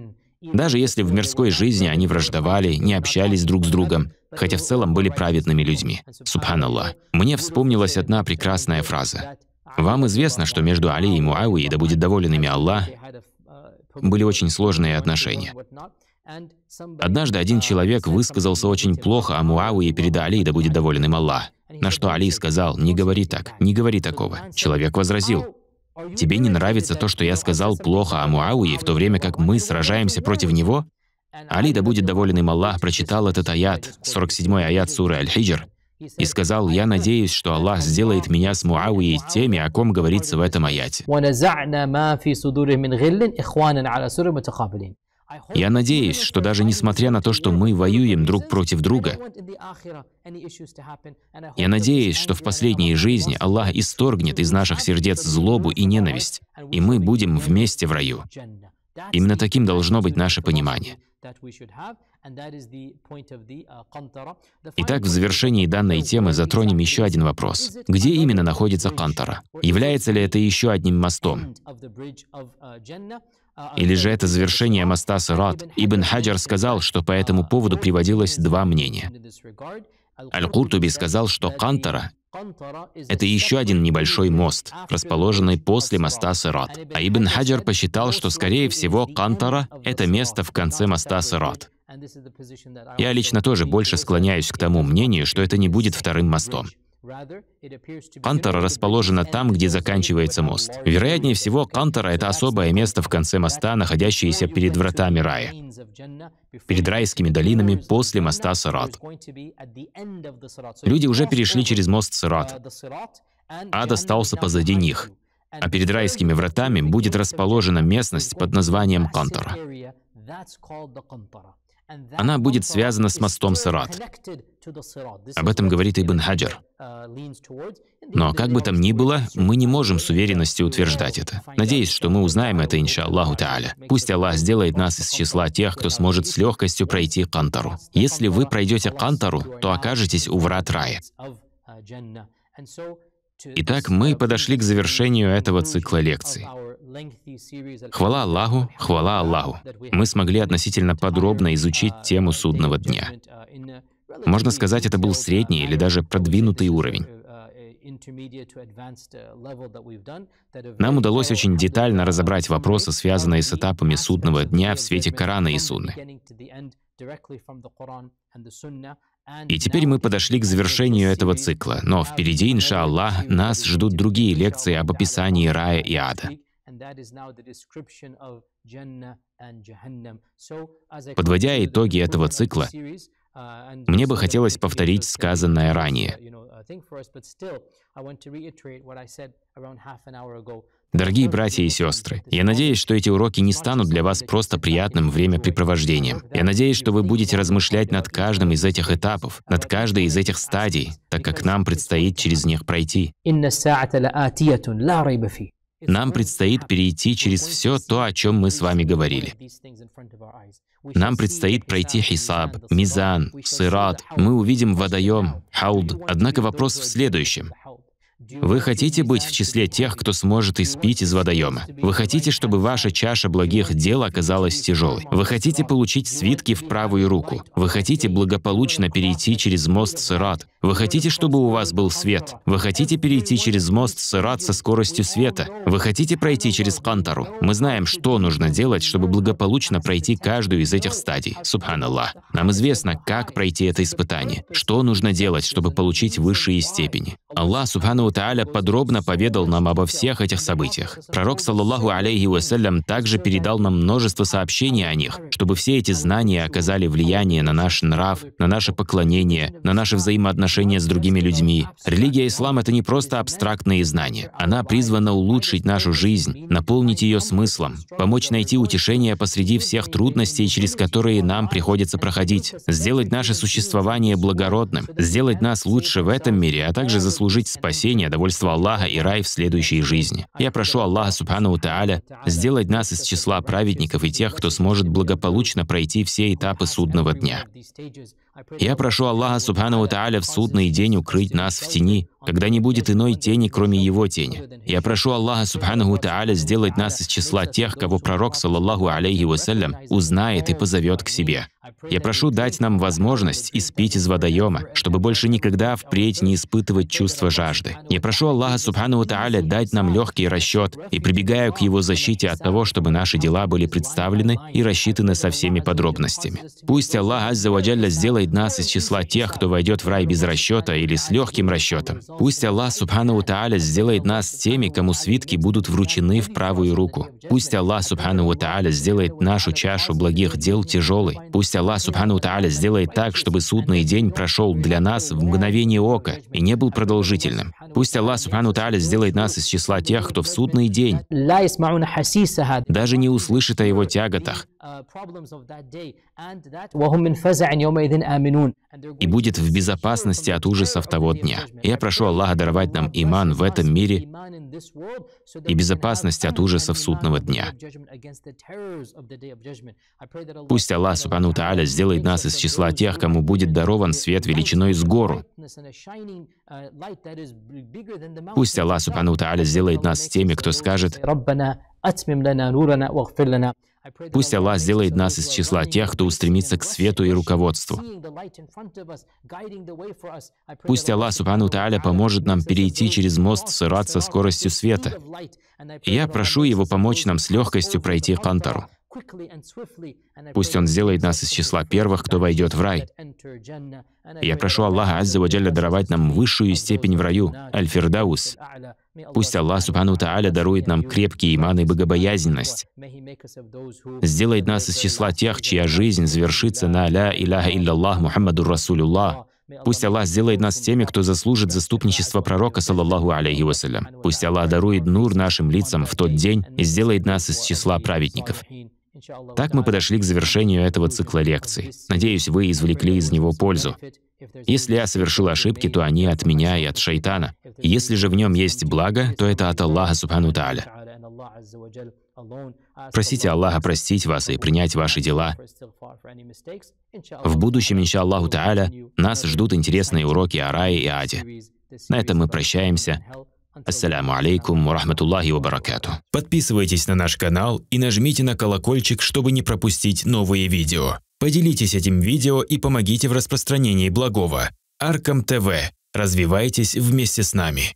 даже если в мирской жизни они враждовали, не общались друг с другом, хотя в целом были праведными людьми. Субханаллах. Мне вспомнилась одна прекрасная фраза. Вам известно, что между Али и Муави, да будет доволен ими Аллах, были очень сложные отношения. Однажды один человек высказался очень плохо о Муауи перед Али, да будет доволен им Аллах. На что Али сказал, не говори так, не говори такого. Человек возразил, Тебе не нравится то, что я сказал плохо о Муауи, в то время как мы сражаемся против него? Али, да будет доволен им Аллах, прочитал этот аят, 47-й аят суры Аль-Хиджр, и сказал, «Я надеюсь, что Аллах сделает меня с Муауией теми, о ком говорится в этом аяте». Я надеюсь, что даже несмотря на то, что мы воюем друг против друга, я надеюсь, что в последней жизни Аллах исторгнет из наших сердец злобу и ненависть, и мы будем вместе в раю. Именно таким должно быть наше понимание. Итак, в завершении данной темы затронем еще один вопрос. Где именно находится Кантара? Является ли это еще одним мостом? Или же это завершение моста Сарат? Ибн Хаджар сказал, что по этому поводу приводилось два мнения. Аль-Куртуби сказал, что Кантара – это еще один небольшой мост, расположенный после моста Сарат. А Ибн Хаджар посчитал, что, скорее всего, Кантара – это место в конце моста Сарат. Я лично тоже больше склоняюсь к тому мнению, что это не будет вторым мостом. Кантора расположена там, где заканчивается мост. Вероятнее всего, Кантора — это особое место в конце моста, находящееся перед вратами рая, перед райскими долинами после моста Сарат. Люди уже перешли через мост uh, Сарат. Ад остался позади них, а перед райскими вратами будет расположена местность под названием Кантора. Она будет связана с мостом Сарат. Об этом говорит Ибн Хаджар. Uh, Но как бы там ни было, мы не можем с уверенностью утверждать это. Надеюсь, что мы узнаем это, иншаллаху та'аля. Пусть Аллах сделает нас из числа тех, кто сможет с легкостью пройти Кантару. Если вы пройдете Кантару, то окажетесь у врат рая. Uh, Итак, мы uh, подошли к завершению этого цикла лекций. Хвала Аллаху, хвала Аллаху. Мы смогли относительно подробно изучить тему судного дня. Можно сказать, это был средний или даже продвинутый уровень. Нам удалось очень детально разобрать вопросы, связанные с этапами судного дня в свете Корана и Сунны. И теперь мы подошли к завершению этого цикла, но впереди, иншаллах, нас ждут другие лекции об описании рая и ада. Подводя итоги этого цикла, мне бы хотелось повторить сказанное ранее. Uh, Дорогие братья и сестры, я надеюсь, что эти уроки не станут для вас просто приятным времяпрепровождением. Я надеюсь, что вы будете размышлять над каждым из этих этапов, над каждой из этих стадий, так как нам предстоит через них пройти. Нам предстоит перейти через все то, о чем мы с вами говорили. Нам предстоит пройти хисаб, мизан, сират. Мы увидим водоем, хауд. Однако вопрос в следующем. Вы хотите быть в числе тех, кто сможет испить из водоема. Вы хотите, чтобы ваша чаша благих дел оказалась тяжелой. Вы хотите получить свитки в правую руку. Вы хотите благополучно перейти через мост Сырат. Вы хотите, чтобы у вас был свет. Вы хотите перейти через мост Сырат со скоростью света. Вы хотите пройти через Кантару. Мы знаем, что нужно делать, чтобы благополучно пройти каждую из этих стадий. Субханаллах. Нам известно, как пройти это испытание. Что нужно делать, чтобы получить высшие степени. Аллах Субхану Тааля подробно поведал нам обо всех этих событиях. Пророк, саллаллаху алейхи вассалям, также передал нам множество сообщений о них, чтобы все эти знания оказали влияние на наш нрав, на наше поклонение, на наши взаимоотношения с другими людьми. Религия ислам — это не просто абстрактные знания. Она призвана улучшить нашу жизнь, наполнить ее смыслом, помочь найти утешение посреди всех трудностей, через которые нам приходится проходить, сделать наше существование благородным, сделать нас лучше в этом мире, а также заслужить заслужить спасение, довольство Аллаха и рай в следующей жизни. Я прошу Аллаха Субхану Тааля сделать нас из числа праведников и тех, кто сможет благополучно пройти все этапы судного дня. Я прошу Аллаха Субхану Тааля в судный день укрыть нас в тени, когда не будет иной тени, кроме Его тени. Я прошу Аллаха Субхану Тааля сделать нас из числа тех, кого пророк, саллаллаху алейхи вассалям, узнает и позовет к себе. Я прошу дать нам возможность испить из водоема, чтобы больше никогда впредь не испытывать чувство жажды. Я прошу Аллаха Субхану Тааля дать нам легкий расчет и прибегаю к его защите от того, чтобы наши дела были представлены и рассчитаны со всеми подробностями. Пусть Аллах Аззаваджалля сделает сделает нас из числа тех, кто войдет в рай без расчета или с легким расчетом. Пусть Аллах Субхану Тааля сделает нас теми, кому свитки будут вручены в правую руку. Пусть Аллах Субхану Тааля сделает нашу чашу благих дел тяжелой. Пусть Аллах Субхану Тааля сделает так, чтобы судный день прошел для нас в мгновение ока и не был продолжительным. Пусть Аллах Субхану Тааля сделает нас из числа тех, кто в судный день даже не услышит о его тяготах. Uh, и будет в безопасности от ужасов того дня. Я прошу Аллаха даровать нам иман в этом мире и безопасность от ужасов судного дня. Пусть Аллах Субхану Тааля сделает нас из числа тех, кому будет дарован свет величиной с гору. Пусть Аллах Субхану Тааля сделает нас с теми, кто скажет Пусть Аллах сделает нас из числа тех, кто устремится к свету и руководству. Пусть Аллах Субхану Тааля поможет нам перейти через мост Сырат со скоростью света. И я прошу Его помочь нам с легкостью пройти Кантару. Пусть Он сделает нас из числа первых, кто войдет в рай. я прошу Аллаха Аззаваджаля даровать нам высшую степень в раю, Аль-Фирдаус. Пусть Аллах Субхану Тааля дарует нам крепкий иман и богобоязненность. Сделает нас из числа тех, чья жизнь завершится на «Ля Иляха Иллаллах Мухаммаду Расулюллах». Пусть Аллах сделает нас теми, кто заслужит заступничество пророка, саллаллаху алейхи вассалям. Пусть Аллах дарует нур нашим лицам в тот день и сделает нас из числа праведников. Так мы подошли к завершению этого цикла лекций. Надеюсь, вы извлекли из него пользу. Если я совершил ошибки, то они от меня и от шайтана. если же в нем есть благо, то это от Аллаха Субхану Тааля. Просите Аллаха простить вас и принять ваши дела. В будущем, иншаллаху Тааля, нас ждут интересные уроки о рае и аде. На этом мы прощаемся. Ассаляму алейкум ва рахматуллахи ва баракату. Подписывайтесь на наш канал и нажмите на колокольчик, чтобы не пропустить новые видео. Поделитесь этим видео и помогите в распространении благого. Аркам ТВ. Развивайтесь вместе с нами.